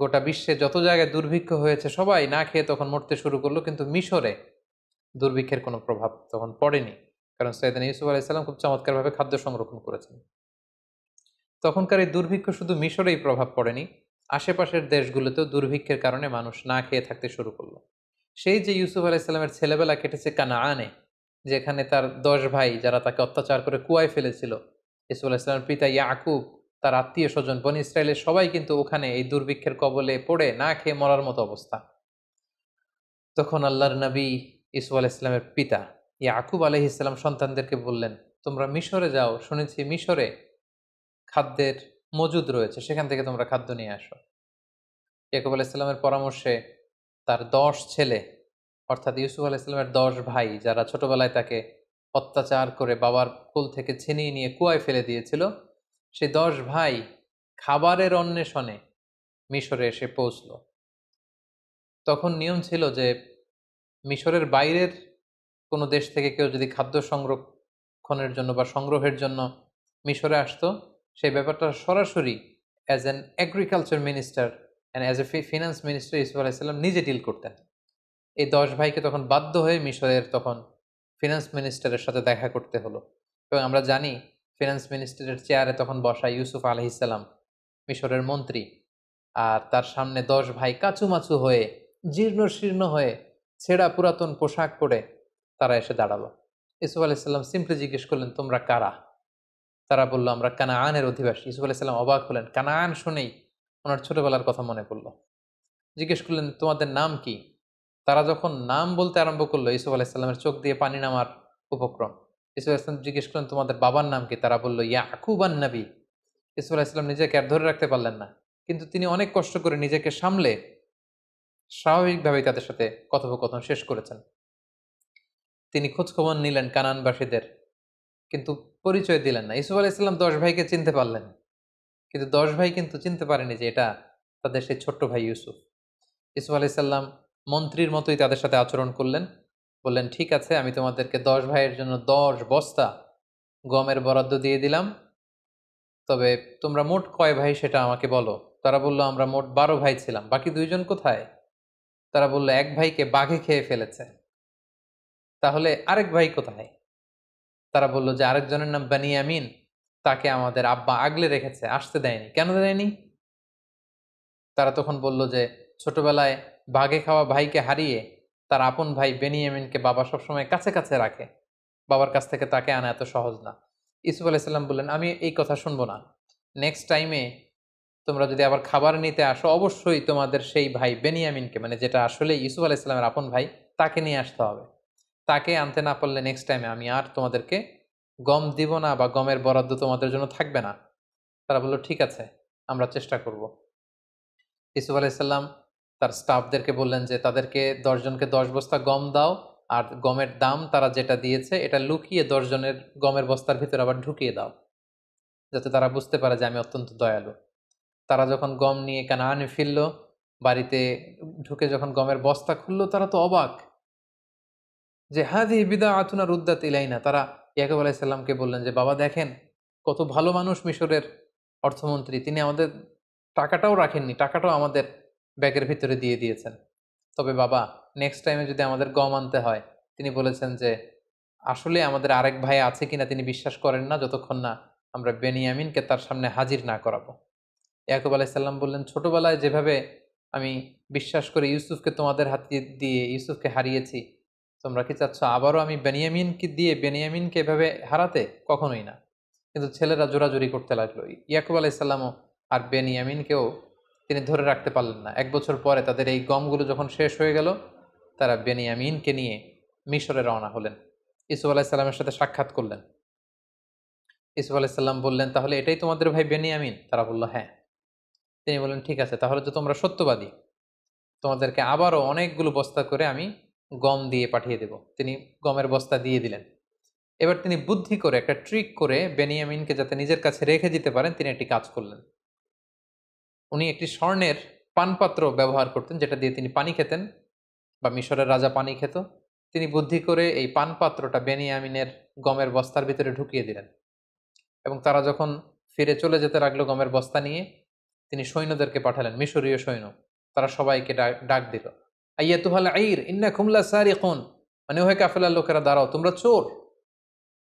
গোটা বিশ্বে যত জায়গায় দুর্ভিক্ষ হয়েছে সবাই না খেয়ে তখন মরতে শুরু করলো কিন্তু মিশরে দুর্ভিক্ষের কোনো প্রভাব তখন পড়েনি কারণ সৈয়দান ইউসুফ আলাইসাল্লাম খুব চমৎকারভাবে খাদ্য সংরক্ষণ করেছেন তখনকার এই দুর্ভিক্ষ শুধু মিশরেই প্রভাব পড়েনি আশেপাশের দেশগুলোতেও দুর্ভিক্ষের কারণে মানুষ না খেয়ে থাকতে শুরু করলো সেই যে ইউসুফ আলাইসাল্লামের ছেলেবেলা কেটেছে কানাআনে যেখানে তার দশ ভাই যারা তাকে অত্যাচার করে কুয়ায় ফেলেছিল ইসুফ আলাইসাল্লামের পিতা ইয়াকুব তার আত্মীয় স্বজন বন ইসরায়েলের সবাই কিন্তু ওখানে এই দুর্ভিক্ষের কবলে পড়ে না খেয়ে মরার মতো অবস্থা তখন আল্লাহর নবী ইসু আলাহ ইসলামের পিতা ইয়াকুব আলহ ইসলাম সন্তানদেরকে বললেন তোমরা মিশরে যাও শুনেছি মিশরে খাদ্যের মজুদ রয়েছে সেখান থেকে তোমরা খাদ্য নিয়ে আসো ইয়াকুব আলাহ পরামর্শে তার দশ ছেলে অর্থাৎ ইউসুফ আলাহ ইসলামের দশ ভাই যারা ছোটবেলায় তাকে অত্যাচার করে বাবার কোল থেকে ছিনিয়ে নিয়ে কুয়ায় ফেলে দিয়েছিল সে দশ ভাই খাবারের অন্বেষণে মিশরে এসে পৌঁছল তখন নিয়ম ছিল যে মিশরের বাইরের কোনো দেশ থেকে কেউ যদি খাদ্য সংরক্ষণের জন্য বা সংগ্রহের জন্য মিশরে আসতো সেই ব্যাপারটা সরাসরি as an agriculture minister and as a finance minister আলাহ আলাইসাল্লাম নিজে ডিল করতেন এই দশ ভাইকে তখন বাধ্য হয়ে মিশরের তখন ফিনান্স মিনিস্টারের সাথে দেখা করতে হলো এবং আমরা জানি ফিনান্স মিনিস্টারের চেয়ারে তখন বসা ইউসুফ আলহিসাল্লাম মিশরের মন্ত্রী আর তার সামনে দশ ভাই কাচুমাচু হয়ে জীর্ণ শীর্ণ হয়ে ছেঁড়া পুরাতন পোশাক পরে তারা এসে দাঁড়ালো ইসুফ আলাইসাল্লাম সিম্পলি জিজ্ঞেস করলেন তোমরা কারা তারা বললো আমরা আনের অধিবাসী ইসুফ আলাইসাল্লাম অবাক হলেন আন শুনেই ওনার ছোটোবেলার কথা মনে পড়ল জিজ্ঞেস করলেন তোমাদের নাম কি তারা যখন নাম বলতে আরম্ভ করলো ইসুফ আলাইসাল্লামের চোখ দিয়ে পানি নামার উপক্রম ইসুফ আলাইসলাম জিজ্ঞেস করলেন তোমাদের বাবার নাম কি তারা বললো ইয়াকুবান নবী ইসুফ আলাইসলাম নিজেকে আর ধরে রাখতে পারলেন না কিন্তু তিনি অনেক কষ্ট করে নিজেকে সামলে স্বাভাবিকভাবেই তাদের সাথে কথোপকথন শেষ করেছেন তিনি খোঁজখবর নিলেন কানানবাসীদের কিন্তু পরিচয় দিলেন না ইসুফ আলাইসাল্লাম দশ ভাইকে চিনতে পারলেন কিন্তু দশ ভাই কিন্তু চিনতে পারেনি যে এটা তাদের সেই ছোট্ট ভাই ইউসুফ ইসুফ আলাইসাল্লাম মন্ত্রীর মতোই তাদের সাথে আচরণ করলেন বললেন ঠিক আছে আমি তোমাদেরকে দশ ভাইয়ের জন্য দশ বস্তা গমের বরাদ্দ দিয়ে দিলাম তবে তোমরা মোট কয় ভাই সেটা আমাকে বলো তারা বলল আমরা মোট বারো ভাই ছিলাম বাকি দুইজন কোথায় তারা বলল এক ভাইকে বাঘে খেয়ে ফেলেছে তাহলে আরেক ভাই কোথায় তারা বলল যে আরেকজনের নাম বানিয়ামিন তাকে আমাদের আব্বা আগলে রেখেছে আসতে দেয়নি কেন দেয়নি তারা তখন বলল যে ছোটবেলায় বাঘে খাওয়া ভাইকে হারিয়ে তার আপন ভাই বেনিয়ামিনকে বাবা সবসময় কাছে কাছে রাখে বাবার কাছ থেকে তাকে আনা এত সহজ না ইসুফ আলাইসাল্লাম বললেন আমি এই কথা শুনবো না নেক্সট টাইমে তোমরা যদি আবার খাবার নিতে আসো অবশ্যই তোমাদের সেই ভাই বেনিয়ামিনকে মানে যেটা আসলে ইসুফ আলাইসাল্লামের আপন ভাই তাকে নিয়ে আসতে হবে তাকে আনতে না পারলে নেক্সট টাইমে আমি আর তোমাদেরকে গম দিব না বা গমের বরাদ্দ তোমাদের জন্য থাকবে না তারা বললো ঠিক আছে আমরা চেষ্টা করব ইসুফ আলাইসাল্লাম তার স্টাফদেরকে বললেন যে তাদেরকে দশজনকে দশ বস্তা গম দাও আর গমের দাম তারা যেটা দিয়েছে এটা লুকিয়ে দশজনের গমের বস্তার ভিতরে আবার ঢুকিয়ে দাও যাতে তারা বুঝতে পারে যে আমি অত্যন্ত দয়ালু তারা যখন গম নিয়ে আনে ফিরল বাড়িতে ঢুকে যখন গমের বস্তা খুললো তারা তো অবাক যে হ্যাঁ দি বিদা আতুনা রুদ্দাত না তারা ইয়াকুব আলাইসাল্লামকে বললেন যে বাবা দেখেন কত ভালো মানুষ মিশরের অর্থমন্ত্রী তিনি আমাদের টাকাটাও রাখেননি টাকাটাও আমাদের ব্যাগের ভিতরে দিয়ে দিয়েছেন তবে বাবা নেক্সট টাইমে যদি আমাদের গম আনতে হয় তিনি বলেছেন যে আসলে আমাদের আরেক ভাই আছে কিনা তিনি বিশ্বাস করেন না যতক্ষণ না আমরা বেনিয়ামিনকে তার সামনে হাজির না করাবো ইয়াকুব আলাইসাল্লাম বললেন ছোটোবেলায় যেভাবে আমি বিশ্বাস করে ইউসুফকে তোমাদের হাতে দিয়ে ইউসুফকে হারিয়েছি তোমরা কি চাচ্ছ আবারও আমি বেনিয়ামিনকে দিয়ে বেনিয়ামিনকে এভাবে হারাতে কখনোই না কিন্তু ছেলেরা জোরাজুরি করতে লাগলো ইয়াকুব আলাইসাল্লামও আর বেনিয়ামিনকেও তিনি ধরে রাখতে পারলেন না এক বছর পরে তাদের এই গমগুলো যখন শেষ হয়ে গেল তারা বেনিয়ামিনকে নিয়ে মিশরে রওনা হলেন ইসুফ আলাইসাল্লামের সাথে সাক্ষাৎ করলেন ইসুফ আলাইসাল্লাম বললেন তাহলে এটাই তোমাদের ভাই বেনিয়ামিন তারা বলল হ্যাঁ তিনি বললেন ঠিক আছে তাহলে তো তোমরা সত্যবাদী তোমাদেরকে আবারও অনেকগুলো বস্তা করে আমি গম দিয়ে পাঠিয়ে দেব তিনি গমের বস্তা দিয়ে দিলেন এবার তিনি বুদ্ধি করে একটা ট্রিক করে বেনিয়ামিনকে যাতে নিজের কাছে রেখে দিতে পারেন তিনি একটি কাজ করলেন উনি একটি স্বর্ণের পানপাত্র ব্যবহার করতেন যেটা দিয়ে তিনি পানি খেতেন বা মিশরের রাজা পানি খেত তিনি বুদ্ধি করে এই পানপাত্রটা বেনিয়ামিনের গমের বস্তার ভিতরে ঢুকিয়ে দিলেন এবং তারা যখন ফিরে চলে যেতে লাগলো গমের বস্তা নিয়ে তিনি সৈন্যদেরকে পাঠালেন মিশরীয় সৈন্য তারা সবাইকে ডাক দিল আইয়া আইয়াতুহাল আইর ইন্না খুমলা সারি কোন মানে ওহে কাফেলার লোকেরা দাঁড়াও তোমরা চোর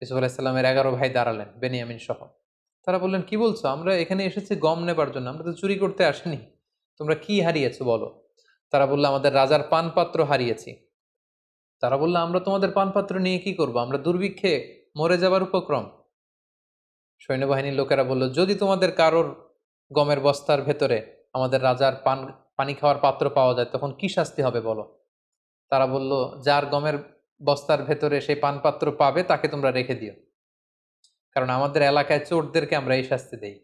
ইসুফ আলাইসাল্লামের এগারো ভাই দাঁড়ালেন বেনিয়ামিন সহ তারা বললেন কি বলছো আমরা এখানে এসেছি গম নেবার জন্য আমরা তো চুরি করতে আসিনি তোমরা কি হারিয়েছো বলো তারা বললো আমাদের রাজার পানপাত্র হারিয়েছি তারা বললো আমরা তোমাদের পানপাত্র নিয়ে কি করব আমরা দুর্ভিক্ষে মরে যাবার উপক্রম সৈন্যবাহিনীর লোকেরা বলল যদি তোমাদের কারোর গমের বস্তার ভেতরে আমাদের রাজার পান পানি খাওয়ার পাত্র পাওয়া যায় তখন কি শাস্তি হবে বলো তারা বলল যার গমের বস্তার ভেতরে সেই পানপাত্র পাবে তাকে তোমরা রেখে দিও কারণ আমাদের এলাকায় চোরদেরকে আমরা এই শাস্তি দেই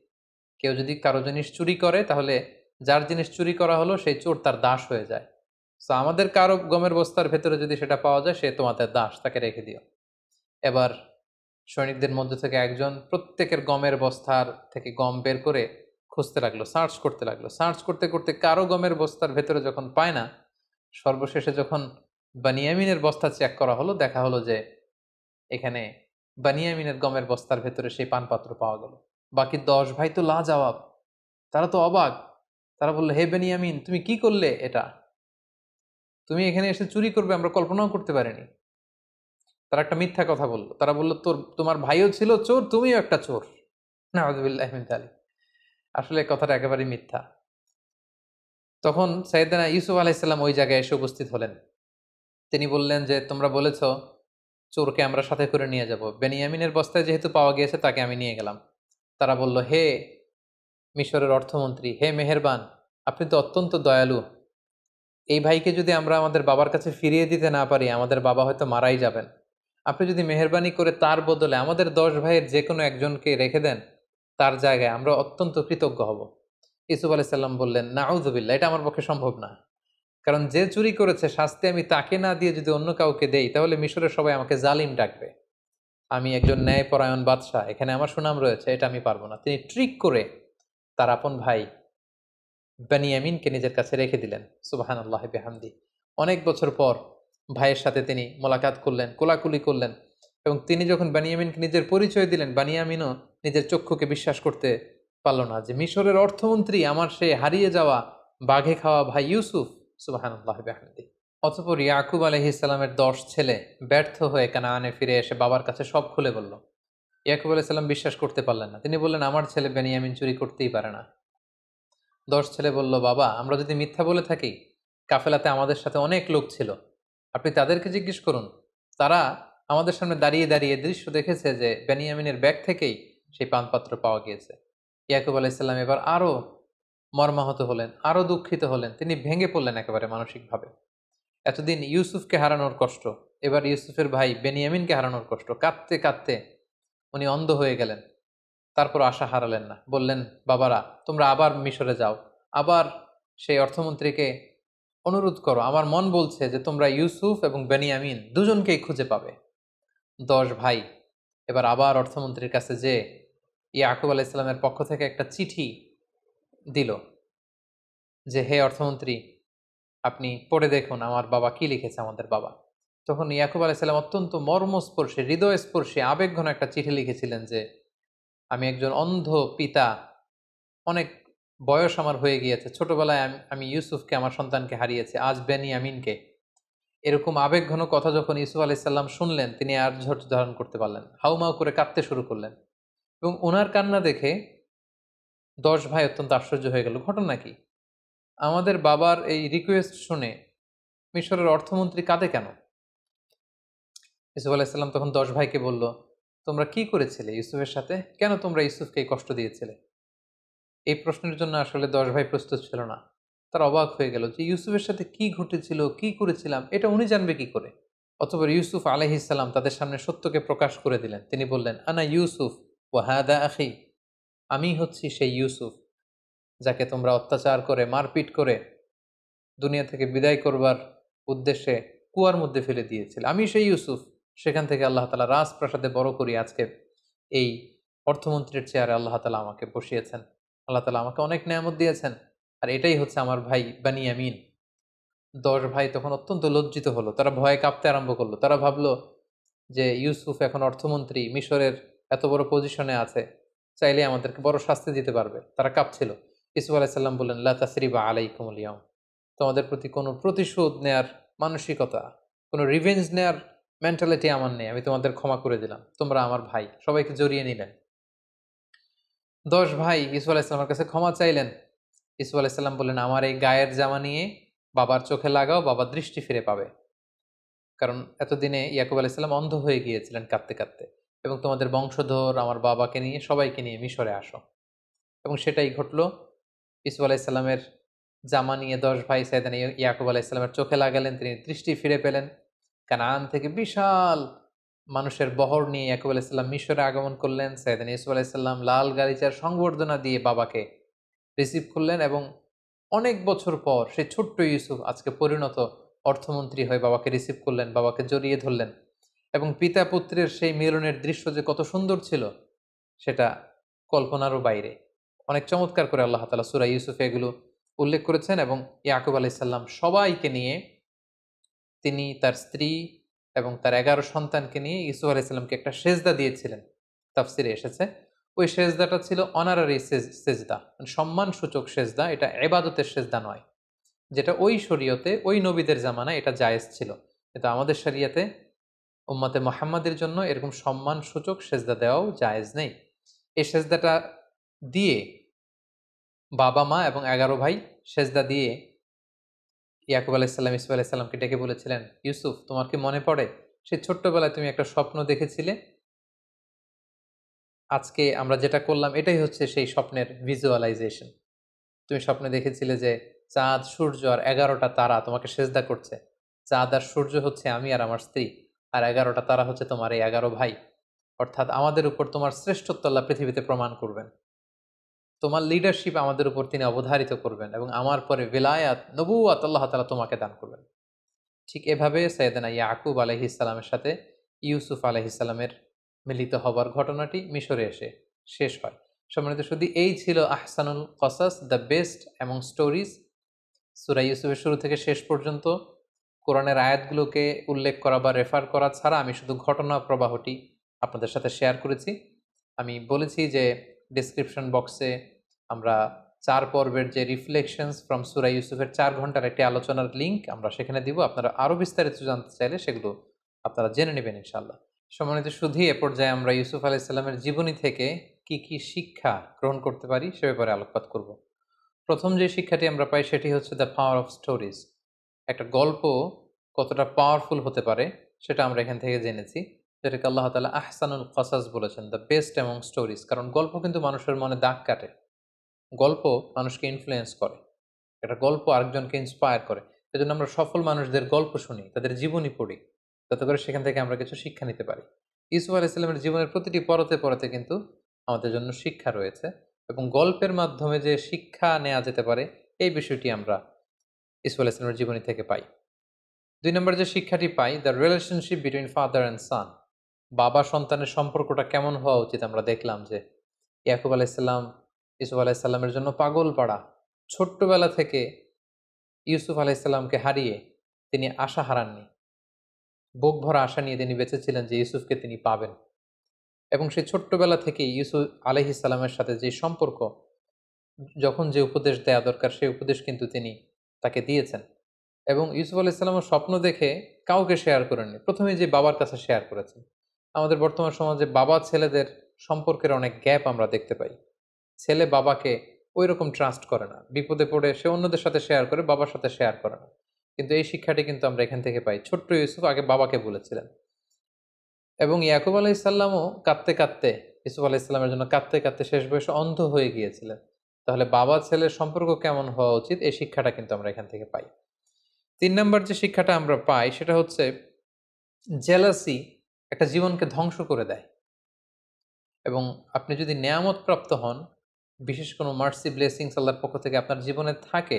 কেউ যদি কারো জিনিস চুরি করে তাহলে যার জিনিস চুরি করা হলো সেই চোর তার দাস হয়ে যায় তো আমাদের কারো গমের বস্তার ভেতরে যদি সেটা পাওয়া যায় সে তোমাদের দাস তাকে রেখে দিও এবার সৈনিকদের মধ্যে থেকে একজন প্রত্যেকের গমের বস্তার থেকে গম বের করে খুঁজতে লাগলো সার্চ করতে লাগলো সার্চ করতে করতে কারো গমের বস্তার ভেতরে যখন পায় না সর্বশেষে যখন বানিয়ামিনের বস্তা চেক করা হলো দেখা হলো যে এখানে বানিয়ামিনের গমের বস্তার ভেতরে সেই পানপাত্র পাওয়া গেল বাকি দশ ভাই তো জবাব তারা তো অবাক তারা বললো হে বেনিয়ামিন তুমি কি করলে এটা তুমি এখানে এসে চুরি করবে আমরা কল্পনাও করতে পারিনি তারা একটা মিথ্যা কথা বললো তারা বললো তোর তোমার ভাইও ছিল চোর তুমিও একটা চোর না আলী আসলে কথাটা একেবারে মিথ্যা তখন সাইদানা ইউসুফ আলাইসাল্লাম ওই জায়গায় এসে উপস্থিত হলেন তিনি বললেন যে তোমরা বলেছ চোরকে আমরা সাথে করে নিয়ে যাব বেনিয়ামিনের বস্তায় যেহেতু পাওয়া গিয়েছে তাকে আমি নিয়ে গেলাম তারা বলল হে মিশরের অর্থমন্ত্রী হে মেহেরবান আপনি তো অত্যন্ত দয়ালু এই ভাইকে যদি আমরা আমাদের বাবার কাছে ফিরিয়ে দিতে না পারি আমাদের বাবা হয়তো মারাই যাবেন আপনি যদি মেহরবানি করে তার বদলে আমাদের দশ ভাইয়ের যে কোনো একজনকে রেখে দেন তার জায়গায় আমরা অত্যন্ত কৃতজ্ঞ হব ইসুফ আলি সাল্লাম বললেন না নাউজবিল্লা এটা আমার পক্ষে সম্ভব না কারণ যে চুরি করেছে শাস্তি আমি তাকে না দিয়ে যদি অন্য কাউকে দেই তাহলে মিশরের সবাই আমাকে জালিম ডাকবে আমি একজন ন্যায়পরায়ণ বাদশাহ এখানে আমার সুনাম রয়েছে এটা আমি পারবো না তিনি ট্রিক করে তার আপন ভাই বানিয়ামিনকে নিজের কাছে রেখে দিলেন সুবাহান আল্লাহ বেহামদি অনেক বছর পর ভাইয়ের সাথে তিনি মোলাকাত করলেন কোলাকুলি করলেন এবং তিনি যখন বানিয়ামিনকে নিজের পরিচয় দিলেন বানিয়ামিনও নিজের চক্ষুকে বিশ্বাস করতে পারল না যে মিশরের অর্থমন্ত্রী আমার সেই হারিয়ে যাওয়া বাঘে খাওয়া ভাই ইউসুফ সুবাহানুল্লাহ অতপর ইয়াকুব আলহি ইসলামের দশ ছেলে ব্যর্থ হয়ে আনে ফিরে এসে বাবার কাছে সব খুলে বলল ইয়াকুব আলাইসাল্লাম বিশ্বাস করতে পারলেন না তিনি বললেন আমার ছেলে বেনিয়ামিন চুরি করতেই পারে না দশ ছেলে বলল বাবা আমরা যদি মিথ্যা বলে থাকি কাফেলাতে আমাদের সাথে অনেক লোক ছিল আপনি তাদেরকে জিজ্ঞেস করুন তারা আমাদের সামনে দাঁড়িয়ে দাঁড়িয়ে দৃশ্য দেখেছে যে বেনিয়ামিনের ব্যাগ থেকেই সেই পানপাত্র পাওয়া গিয়েছে ইয়াকুব আলাইসাল্লাম এবার আরও মর্মাহত হলেন আরও দুঃখিত হলেন তিনি ভেঙে পড়লেন একেবারে মানসিকভাবে এতদিন ইউসুফকে হারানোর কষ্ট এবার ইউসুফের ভাই বেনিয়ামিনকে হারানোর কষ্ট কাঁদতে কাঁদতে উনি অন্ধ হয়ে গেলেন তারপর আশা হারালেন না বললেন বাবারা তোমরা আবার মিশরে যাও আবার সেই অর্থমন্ত্রীকে অনুরোধ করো আমার মন বলছে যে তোমরা ইউসুফ এবং বেনিয়ামিন দুজনকেই খুঁজে পাবে দশ ভাই এবার আবার অর্থমন্ত্রীর কাছে যে ইয়াকুব আলাহ ইসলামের পক্ষ থেকে একটা চিঠি দিল যে হে অর্থমন্ত্রী আপনি পড়ে দেখুন আমার বাবা কি লিখেছে আমাদের বাবা তখন ইয়াকুব আলাইসাল্লাম অত্যন্ত মর্মস্পর্শী হৃদয়স্পর্শে আবেগঘন একটা চিঠি লিখেছিলেন যে আমি একজন অন্ধ পিতা অনেক বয়স আমার হয়ে গিয়েছে ছোটবেলায় আমি ইউসুফকে আমার সন্তানকে হারিয়েছি আজ বেনি আমিনকে এরকম আবেগঘন কথা যখন ইউসুফ আলাইসাল্লাম শুনলেন তিনি আর ঝট ধারণ করতে পারলেন হাউমাউ করে কাঁদতে শুরু করলেন এবং ওনার কান্না দেখে দশ ভাই অত্যন্ত আশ্চর্য হয়ে গেল ঘটনা কি আমাদের বাবার এই রিকোয়েস্ট শুনে মিশরের অর্থমন্ত্রী কাঁদে কেন ইউসুফ আলাইসাল্লাম তখন দশ ভাইকে বলল তোমরা কি করেছিলে ইউসুফের সাথে কেন তোমরা ইউসুফকে কষ্ট দিয়েছিলে এই প্রশ্নের জন্য আসলে দশ ভাই প্রস্তুত ছিল না তারা অবাক হয়ে গেল যে ইউসুফের সাথে কি ঘটেছিল কি করেছিলাম এটা উনি জানবে কি করে অথবা ইউসুফ আলহিসাল্লাম তাদের সামনে সত্যকে প্রকাশ করে দিলেন তিনি বললেন আনা ইউসুফ ওয়াহাদা আখি আমি হচ্ছি সেই ইউসুফ যাকে তোমরা অত্যাচার করে মারপিট করে দুনিয়া থেকে বিদায় করবার উদ্দেশ্যে কুয়ার মধ্যে ফেলে দিয়েছিল আমি সেই ইউসুফ সেখান থেকে আল্লাহ তালা রাজপ্রাসাদে বড় করি আজকে এই অর্থমন্ত্রীর চেয়ারে আল্লাহ তালা আমাকে বসিয়েছেন আল্লাহ তালা আমাকে অনেক নিয়ামত দিয়েছেন আর এটাই হচ্ছে আমার ভাই বানিয়ামিন দশ ভাই তখন অত্যন্ত লজ্জিত হলো তারা ভয়ে কাঁপতে আরম্ভ করলো তারা ভাবলো যে ইউসুফ এখন অর্থমন্ত্রী মিশরের এত বড় পজিশনে আছে চাইলে আমাদেরকে বড় শাস্তি দিতে পারবে তারা কাঁপছিল ইসুফ আলাইসাল্লাম বললেন লাতাসরিবা আলাইকুমুল ইয়ম তোমাদের প্রতি কোনো প্রতিশোধ নেয়ার মানসিকতা কোনো রিভেঞ্জ নেয়ার মেন্টালিটি আমার নেই আমি তোমাদের ক্ষমা করে দিলাম তোমরা আমার ভাই সবাইকে জড়িয়ে নিলেন দশ ভাই ইসু আলাইসাল্লামের কাছে ক্ষমা চাইলেন ইসু আলাইসাল্লাম বললেন আমার এই গায়ের জামা নিয়ে বাবার চোখে লাগাও বাবা দৃষ্টি ফিরে পাবে কারণ এতদিনে ইয়াকুব আলাইসাল্লাম অন্ধ হয়ে গিয়েছিলেন কাঁদতে কাঁদতে এবং তোমাদের বংশধর আমার বাবাকে নিয়ে সবাইকে নিয়ে মিশরে আসো এবং সেটাই ঘটলো ইসু আলাইসাল্লামের জামা নিয়ে দশ ভাই সাইদান ইয়াকুব আলাইসাল্লামের চোখে লাগালেন তিনি দৃষ্টি ফিরে পেলেন কানান থেকে বিশাল মানুষের বহর নিয়ে ইয়াকুব আলাইসাল্লাম মিশরে আগমন করলেন সাইদান ইসু আলাইসাল্লাম লাল গালিচার সংবর্ধনা দিয়ে বাবাকে রিসিভ করলেন এবং অনেক বছর পর সেই ছোট্ট ইউসুফ আজকে পরিণত অর্থমন্ত্রী হয়ে বাবাকে রিসিভ করলেন বাবাকে জড়িয়ে ধরলেন এবং পিতা পুত্রের সেই মিলনের দৃশ্য যে কত সুন্দর ছিল সেটা কল্পনারও বাইরে অনেক চমৎকার করে আল্লাহ তালা সুরা ইউসুফে এগুলো উল্লেখ করেছেন এবং ইয়াকুব আলাইসাল্লাম সবাইকে নিয়ে তিনি তার স্ত্রী এবং তার এগারো সন্তানকে নিয়ে ইসুফ আলাইসাল্লামকে একটা সেজদা দিয়েছিলেন তাফসিরে এসেছে ওই সেজদাটা ছিল অনারারি সেজদা মানে সম্মানসূচক সেজদা এটা এবাদতের সেজদা নয় যেটা ওই শরীয়তে ওই নবীদের জামানায় এটা জায়েজ ছিল কিন্তু আমাদের শরিয়াতে উম্মাতে মোহাম্মদের জন্য এরকম সম্মানসূচক সেজদা দেওয়াও জায়েজ নেই এই সেজদাটা দিয়ে বাবা মা এবং এগারো ভাই সেজদা দিয়ে ইয়াকুব আলাইসাল্লাম ইসুফ আলাইসাল্লামকে ডেকে বলেছিলেন ইউসুফ তোমার কি মনে পড়ে সে ছোট্টবেলায় তুমি একটা স্বপ্ন দেখেছিলে আজকে আমরা যেটা করলাম এটাই হচ্ছে সেই স্বপ্নের ভিজুয়ালাইজেশন তুমি স্বপ্নে দেখেছিলে যে চাঁদ সূর্য আর এগারোটা তারা তোমাকে সেজদা করছে চাঁদ আর সূর্য হচ্ছে আমি আর আমার স্ত্রী আর এগারোটা তারা হচ্ছে তোমার এই এগারো ভাই অর্থাৎ আমাদের উপর তোমার শ্রেষ্ঠত্ব আল্লাহ পৃথিবীতে প্রমাণ করবেন তোমার লিডারশিপ আমাদের উপর তিনি অবধারিত করবেন এবং আমার পরে বেলায়াত নবু আতল্লাহ তালা তোমাকে দান করবেন ঠিক এভাবে সৈয়দানা ইয়াকুব আলহি সাথে ইউসুফ আলহি মিলিত হবার ঘটনাটি মিশরে এসে শেষ হয় সম্মানিত শুধু এই ছিল আহসানুল কসাস দ্য বেস্ট এবং স্টোরিজ সুরাই ইউসুফের শুরু থেকে শেষ পর্যন্ত কোরআনের আয়াতগুলোকে উল্লেখ করা বা রেফার করা ছাড়া আমি শুধু ঘটনা প্রবাহটি আপনাদের সাথে শেয়ার করেছি আমি বলেছি যে ডিসক্রিপশন বক্সে আমরা চার পর্বের যে রিফ্লেকশনস ফ্রম সুরাই ইউসুফের চার ঘন্টার একটি আলোচনার লিঙ্ক আমরা সেখানে দিব আপনারা আরও বিস্তারিত জানতে চাইলে সেগুলো আপনারা জেনে নেবেন ইনশাল্লাহ সম্মানিত সুধী এ পর্যায়ে আমরা ইউসুফ আলাইসাল্লামের জীবনী থেকে কি কি শিক্ষা গ্রহণ করতে পারি সে ব্যাপারে আলোকপাত করব প্রথম যে শিক্ষাটি আমরা পাই সেটি হচ্ছে দ্য পাওয়ার অফ স্টোরিজ একটা গল্প কতটা পাওয়ারফুল হতে পারে সেটা আমরা এখান থেকে জেনেছি যেটাকে আল্লাহ তালা আহসানুল কসাস বলেছেন দ্য বেস্ট অ্যামং স্টোরিজ কারণ গল্প কিন্তু মানুষের মনে দাগ কাটে গল্প মানুষকে ইনফ্লুয়েন্স করে একটা গল্প আরেকজনকে ইন্সপায়ার করে সেজন্য আমরা সফল মানুষদের গল্প শুনি তাদের জীবনী পড়ি যাতে করে সেখান থেকে আমরা কিছু শিক্ষা নিতে পারি আলি আলাইসাল্লামের জীবনের প্রতিটি পরতে পরতে কিন্তু আমাদের জন্য শিক্ষা রয়েছে এবং গল্পের মাধ্যমে যে শিক্ষা নেওয়া যেতে পারে এই বিষয়টি আমরা আলি ইসলামের জীবনী থেকে পাই দুই নম্বর যে শিক্ষাটি পাই the relationship between father and son বাবা সন্তানের সম্পর্কটা কেমন হওয়া উচিত আমরা দেখলাম যে ইয়াকুব ইসলাম ইসুফ ইসলামের জন্য পাগল পাড়া ছোট্টবেলা থেকে ইউসুফ আলাইসাল্লামকে হারিয়ে তিনি আশা হারাননি বুক ভরা আশা নিয়ে তিনি বেঁচেছিলেন যে ইউসুফকে তিনি পাবেন এবং সেই ছোট্টবেলা থেকে ইউসুফ ইসালামের সাথে যে সম্পর্ক যখন যে উপদেশ দেয়া দরকার সেই উপদেশ কিন্তু তিনি তাকে দিয়েছেন এবং ইউসুফ ইসলামের স্বপ্ন দেখে কাউকে শেয়ার করেননি প্রথমে যে বাবার কাছে শেয়ার করেছেন আমাদের বর্তমান সমাজে বাবা ছেলেদের সম্পর্কের অনেক গ্যাপ আমরা দেখতে পাই ছেলে বাবাকে ওই রকম ট্রাস্ট করে না বিপদে পড়ে সে অন্যদের সাথে শেয়ার করে বাবার সাথে শেয়ার করে না কিন্তু এই শিক্ষাটি কিন্তু আমরা এখান থেকে পাই ছোট্ট ইউসুফ আগে বাবাকে বলেছিলেন এবং ইয়াকুব আলাহ ইসাল্লামও কাঁদতে কাঁদতে ইসুফ আলাহ ইসলামের জন্য কাঁদতে কাঁদতে শেষ বয়সে অন্ধ হয়ে গিয়েছিলেন তাহলে বাবা ছেলের সম্পর্ক কেমন হওয়া উচিত এই শিক্ষাটা কিন্তু আমরা এখান থেকে পাই তিন নম্বর যে শিক্ষাটা আমরা পাই সেটা হচ্ছে জেলাসি একটা জীবনকে ধ্বংস করে দেয় এবং আপনি যদি নেয়ামত প্রাপ্ত হন বিশেষ কোনো মার্সি ব্লেসিংস আল্লাহর পক্ষ থেকে আপনার জীবনে থাকে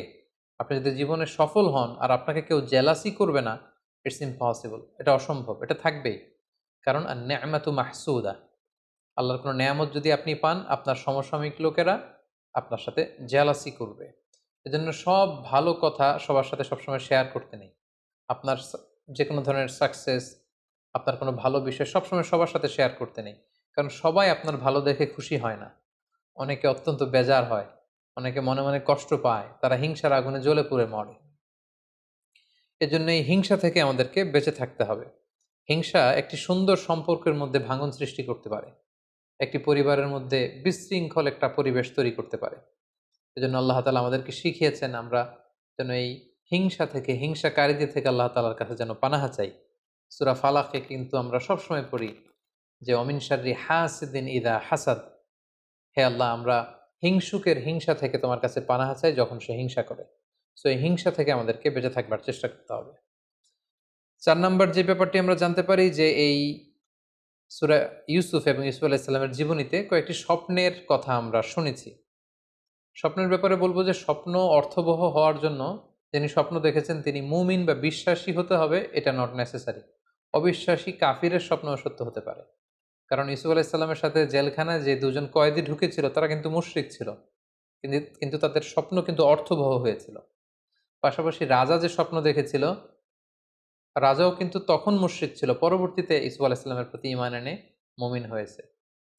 আপনি যদি জীবনে সফল হন আর আপনাকে কেউ জেলাসি করবে না ইটস ইম্পসিবল এটা অসম্ভব এটা থাকবেই কারণ ন্যামাতু মাহসুদা আল্লাহর কোনো ন্যামত যদি আপনি পান আপনার সমসাময়িক লোকেরা আপনার সাথে জেলাসি করবে এজন্য সব ভালো কথা সবার সাথে সবসময় শেয়ার করতে নেই আপনার যে কোনো ধরনের সাকসেস আপনার কোনো ভালো বিষয় সবসময় সবার সাথে শেয়ার করতে নেই কারণ সবাই আপনার ভালো দেখে খুশি হয় না অনেকে অত্যন্ত বেজার হয় অনেকে মনে মনে কষ্ট পায় তারা হিংসার আগুনে জ্বলে পুড়ে মরে এজন্য এই হিংসা থেকে আমাদেরকে বেঁচে থাকতে হবে হিংসা একটি সুন্দর সম্পর্কের মধ্যে ভাঙন সৃষ্টি করতে পারে একটি পরিবারের মধ্যে বিশৃঙ্খল একটা পরিবেশ তৈরি করতে পারে এজন্য আল্লাহ তালা আমাদেরকে শিখিয়েছেন আমরা যেন এই হিংসা থেকে হিংসাকারীদের থেকে আল্লাহ তালার কাছে যেন পানাহা চাই সুরা ফালাকে কিন্তু আমরা সবসময় পড়ি যে অমিন সারি হাসিদিন ইদা হাসাদ হে আল্লাহ আমরা হিংসুকের হিংসা থেকে তোমার কাছে পানাহা চায় যখন সে হিংসা করে সো এই হিংসা থেকে আমাদেরকে বেঁচে থাকবার চেষ্টা করতে হবে চার নম্বর যে ব্যাপারটি আমরা জানতে পারি যে এই সুরা ইউসুফ এবং ইউসুফ আলাইসাল্লামের জীবনীতে কয়েকটি স্বপ্নের কথা আমরা শুনেছি স্বপ্নের ব্যাপারে বলবো যে স্বপ্ন অর্থবহ হওয়ার জন্য যিনি স্বপ্ন দেখেছেন তিনি মুমিন বা বিশ্বাসী হতে হবে এটা নট নেসেসারি অবিশ্বাসী কাফিরের স্বপ্ন সত্য হতে পারে কারণ ইসুফ আলাহ ইসলামের সাথে জেলখানায় যে দুজন কয়েদি ঢুকেছিল তারা কিন্তু মুশ্রিক ছিল কিন্তু তাদের স্বপ্ন কিন্তু অর্থবহ হয়েছিল পাশাপাশি রাজা যে স্বপ্ন দেখেছিল রাজাও কিন্তু তখন মুশ্রিক ছিল পরবর্তীতে ইসুফ আলাহ ইসলামের প্রতি ইমান এনে মমিন হয়েছে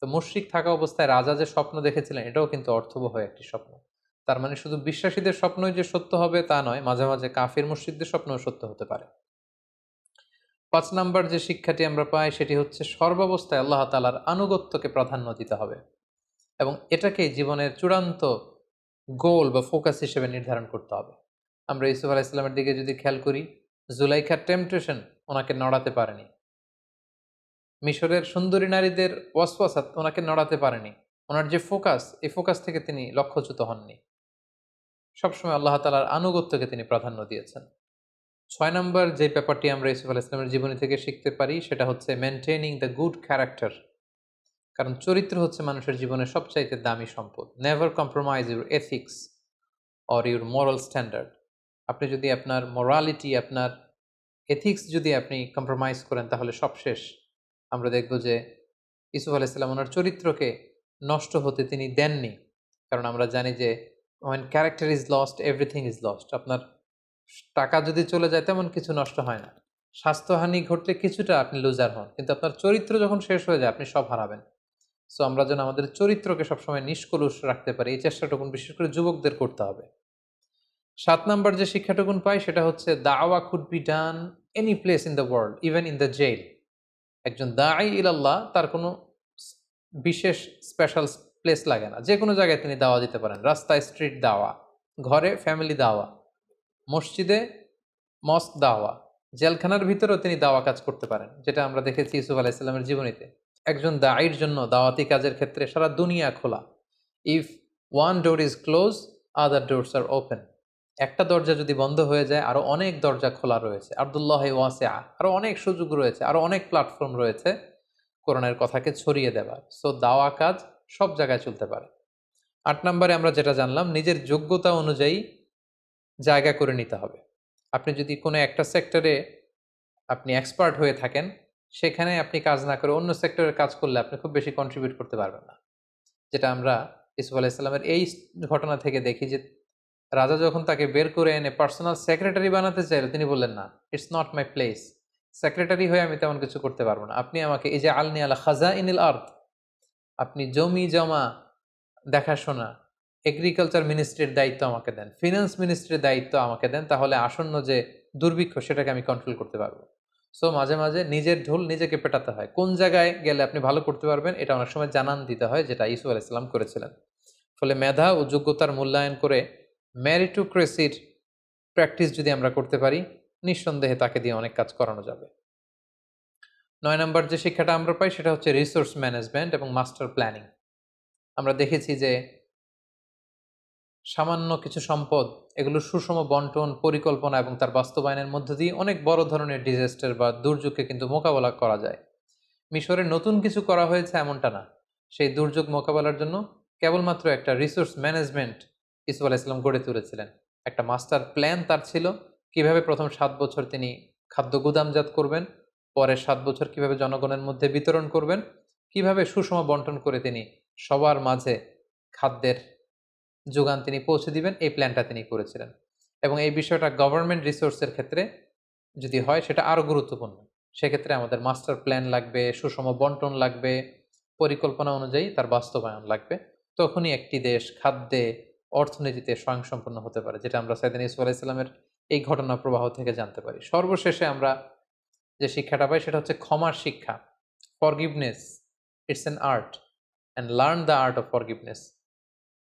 তো মুশ্রিক থাকা অবস্থায় রাজা যে স্বপ্ন দেখেছিলেন এটাও কিন্তু অর্থবহ একটি স্বপ্ন তার মানে শুধু বিশ্বাসীদের স্বপ্নই যে সত্য হবে তা নয় মাঝে মাঝে কাফির মুশ্রিকদের স্বপ্নও সত্য হতে পারে পাঁচ নাম্বার যে শিক্ষাটি আমরা পাই সেটি হচ্ছে সর্বাবস্থায় আল্লাহ তালার আনুগত্যকে প্রাধান্য দিতে হবে এবং এটাকে জীবনের চূড়ান্ত গোল বা ফোকাস হিসেবে নির্ধারণ করতে হবে আমরা ইসুফ আলাহ ইসলামের দিকে যদি খেয়াল করি জুলাইখার টেম্পটেশন ওনাকে নড়াতে পারেনি মিশরের সুন্দরী নারীদের ওয়াসওয়াসাত ওনাকে নড়াতে পারেনি ওনার যে ফোকাস এই ফোকাস থেকে তিনি লক্ষ্যচ্যুত হননি সবসময় আল্লাহ তালার আনুগত্যকে তিনি প্রাধান্য দিয়েছেন ছয় নম্বর যে ব্যাপারটি আমরা ইসুফ আল ইসলামের জীবনী থেকে শিখতে পারি সেটা হচ্ছে মেনটেনিং দ্য গুড ক্যারেক্টার কারণ চরিত্র হচ্ছে মানুষের জীবনে সবচাইতে দামি সম্পদ never compromise your ethics or your moral standard আপনি যদি আপনার মোরালিটি আপনার এথিক্স যদি আপনি কম্প্রোমাইজ করেন তাহলে সব শেষ আমরা দেখব যে ইসুফ ইসলাম ওনার চরিত্রকে নষ্ট হতে তিনি দেননি কারণ আমরা জানি যে when character is lost everything is lost আপনার টাকা যদি চলে যায় তেমন কিছু নষ্ট হয় না স্বাস্থ্যহানি ঘটলে কিছুটা আপনি লুজার হন কিন্তু আপনার চরিত্র যখন শেষ হয়ে যায় আপনি সব হারাবেন সো আমরা যেন আমাদের চরিত্রকে সবসময় নিষ্কলুষ রাখতে পারি এই চেষ্টাটুকুন বিশেষ করে যুবকদের করতে হবে সাত নাম্বার যে শিক্ষাটুকুন পাই সেটা হচ্ছে দাওয়া could be done any place in the world even in the jail একজন ইল আল্লাহ তার কোনো বিশেষ স্পেশাল প্লেস লাগে না যে কোনো জায়গায় তিনি দাওয়া দিতে পারেন রাস্তায় স্ট্রিট দাওয়া ঘরে ফ্যামিলি দাওয়া মসজিদে মস্ক দাওয়া জেলখানার ভিতরেও তিনি দাওয়া কাজ করতে পারেন যেটা আমরা দেখেছি ইসুফ ইসলামের জীবনীতে একজন দায়ের জন্য দাওয়াতি কাজের ক্ষেত্রে সারা দুনিয়া খোলা if one door is close other doors are open একটা দরজা যদি বন্ধ হয়ে যায় আরও অনেক দরজা খোলা রয়েছে আবদুল্লাহ ওয়াসে আরও অনেক সুযোগ রয়েছে আরও অনেক প্ল্যাটফর্ম রয়েছে করোনার কথাকে ছড়িয়ে দেবার সো দাওয়া কাজ সব জায়গায় চলতে পারে আট নম্বরে আমরা যেটা জানলাম নিজের যোগ্যতা অনুযায়ী জায়গা করে নিতে হবে আপনি যদি কোনো একটা সেক্টরে আপনি এক্সপার্ট হয়ে থাকেন সেখানে আপনি কাজ না করে অন্য সেক্টরের কাজ করলে আপনি খুব বেশি কন্ট্রিবিউট করতে পারবেন না যেটা আমরা ইসুফ আলাইসাল্লামের এই ঘটনা থেকে দেখি যে রাজা যখন তাকে বের করে এনে পার্সোনাল সেক্রেটারি বানাতে চাইলে তিনি বললেন না it's not my place secretary হয়ে আমি তেমন কিছু করতে পারবো না আপনি আমাকে এই যে আলনি আলা খাজা ইনিল আর্থ আপনি জমি জমা দেখাশোনা এগ্রিকালচার মিনিস্ট্রির দায়িত্ব আমাকে দেন ফিনান্স মিনিস্ট্রির দায়িত্ব আমাকে দেন তাহলে আসন্ন যে দুর্ভিক্ষ সেটাকে আমি কন্ট্রোল করতে পারবো সো মাঝে মাঝে নিজের ঢোল নিজেকে পেটাতে হয় কোন জায়গায় গেলে আপনি ভালো করতে পারবেন এটা অনেক সময় জানান দিতে হয় যেটা ইসু আলাইসাল্লাম করেছিলেন ফলে মেধা ও যোগ্যতার মূল্যায়ন করে ম্যারিটোক্রেসির প্র্যাকটিস যদি আমরা করতে পারি নিঃসন্দেহে তাকে দিয়ে অনেক কাজ করানো যাবে নয় নম্বর যে শিক্ষাটা আমরা পাই সেটা হচ্ছে রিসোর্স ম্যানেজমেন্ট এবং মাস্টার প্ল্যানিং আমরা দেখেছি যে সামান্য কিছু সম্পদ এগুলো সুষম বন্টন পরিকল্পনা এবং তার বাস্তবায়নের মধ্য দিয়ে অনেক বড় ধরনের ডিজাস্টার বা দুর্যোগকে কিন্তু মোকাবেলা করা যায় মিশরে নতুন কিছু করা হয়েছে এমনটা না সেই দুর্যোগ মোকাবেলার জন্য কেবলমাত্র একটা রিসোর্স ম্যানেজমেন্ট ইসুফ ইসলাম গড়ে তুলেছিলেন একটা মাস্টার প্ল্যান তার ছিল কিভাবে প্রথম সাত বছর তিনি খাদ্য গুদামজাত করবেন পরে সাত বছর কিভাবে জনগণের মধ্যে বিতরণ করবেন কিভাবে সুষম বন্টন করে তিনি সবার মাঝে খাদ্যের যোগান তিনি পৌঁছে দিবেন এই প্ল্যানটা তিনি করেছিলেন এবং এই বিষয়টা গভর্নমেন্ট রিসোর্সের ক্ষেত্রে যদি হয় সেটা আরও গুরুত্বপূর্ণ সেক্ষেত্রে আমাদের মাস্টার প্ল্যান লাগবে সুষম বন্টন লাগবে পরিকল্পনা অনুযায়ী তার বাস্তবায়ন লাগবে তখনই একটি দেশ খাদ্যে অর্থনীতিতে স্বয়ংসম্পন্ন হতে পারে যেটা আমরা সাইদিন ইসু আলাইসাল্লামের এই ঘটনা প্রবাহ থেকে জানতে পারি সর্বশেষে আমরা যে শিক্ষাটা পাই সেটা হচ্ছে ক্ষমার শিক্ষা forgiveness it's an art and learn the art of forgiveness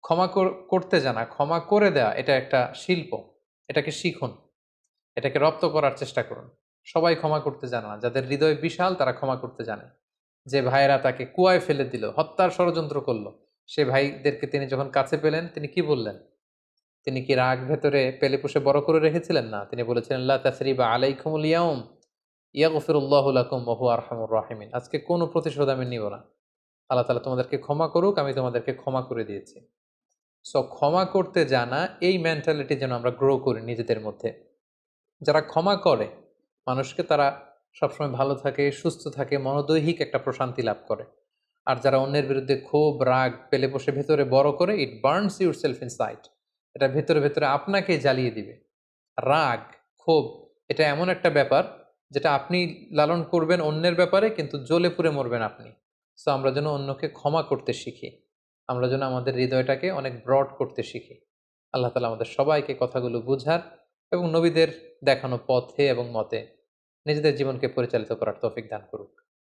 ক্ষমা করতে জানা ক্ষমা করে দেয়া এটা একটা শিল্প এটাকে শিখুন এটাকে রপ্ত করার চেষ্টা করুন সবাই ক্ষমা করতে জানে না যাদের হৃদয় বিশাল তারা ক্ষমা করতে জানে যে ভাইয়েরা তাকে কুয়ায় ফেলে দিল হত্যার ষড়যন্ত্র করলো সে ভাইদেরকে তিনি যখন কাছে পেলেন তিনি কি বললেন তিনি কি রাগ ভেতরে পেলে পুষে বড় করে রেখেছিলেন না তিনি বলেছিলেন আল্লাহ তাসরিবা আলাইকুমুল ইয়াউম ইয়াগফিরুল্লাহুলাকুম মহু আরহামুর রাহিমিন আজকে কোনো প্রতিশোধ আমি নিব না আল্লাহ তালা তোমাদেরকে ক্ষমা করুক আমি তোমাদেরকে ক্ষমা করে দিয়েছি সো ক্ষমা করতে জানা এই মেন্টালিটি যেন আমরা গ্রো করি নিজেদের মধ্যে যারা ক্ষমা করে মানুষকে তারা সবসময় ভালো থাকে সুস্থ থাকে মনোদৈহিক একটা প্রশান্তি লাভ করে আর যারা অন্যের বিরুদ্ধে ক্ষোভ রাগ পেলে বসে ভেতরে বড় করে it burns yourself inside এটা ভেতরে ভেতরে আপনাকে জ্বালিয়ে দিবে রাগ ক্ষোভ এটা এমন একটা ব্যাপার যেটা আপনি লালন করবেন অন্যের ব্যাপারে কিন্তু জ্বলে পুড়ে মরবেন আপনি সো আমরা যেন অন্যকে ক্ষমা করতে শিখি আমরা যেন আমাদের হৃদয়টাকে অনেক ব্রড করতে শিখি আল্লাহ তালা আমাদের সবাইকে কথাগুলো বুঝার এবং নবীদের দেখানো পথে এবং মতে নিজেদের জীবনকে পরিচালিত করার তৌফিক দান করুক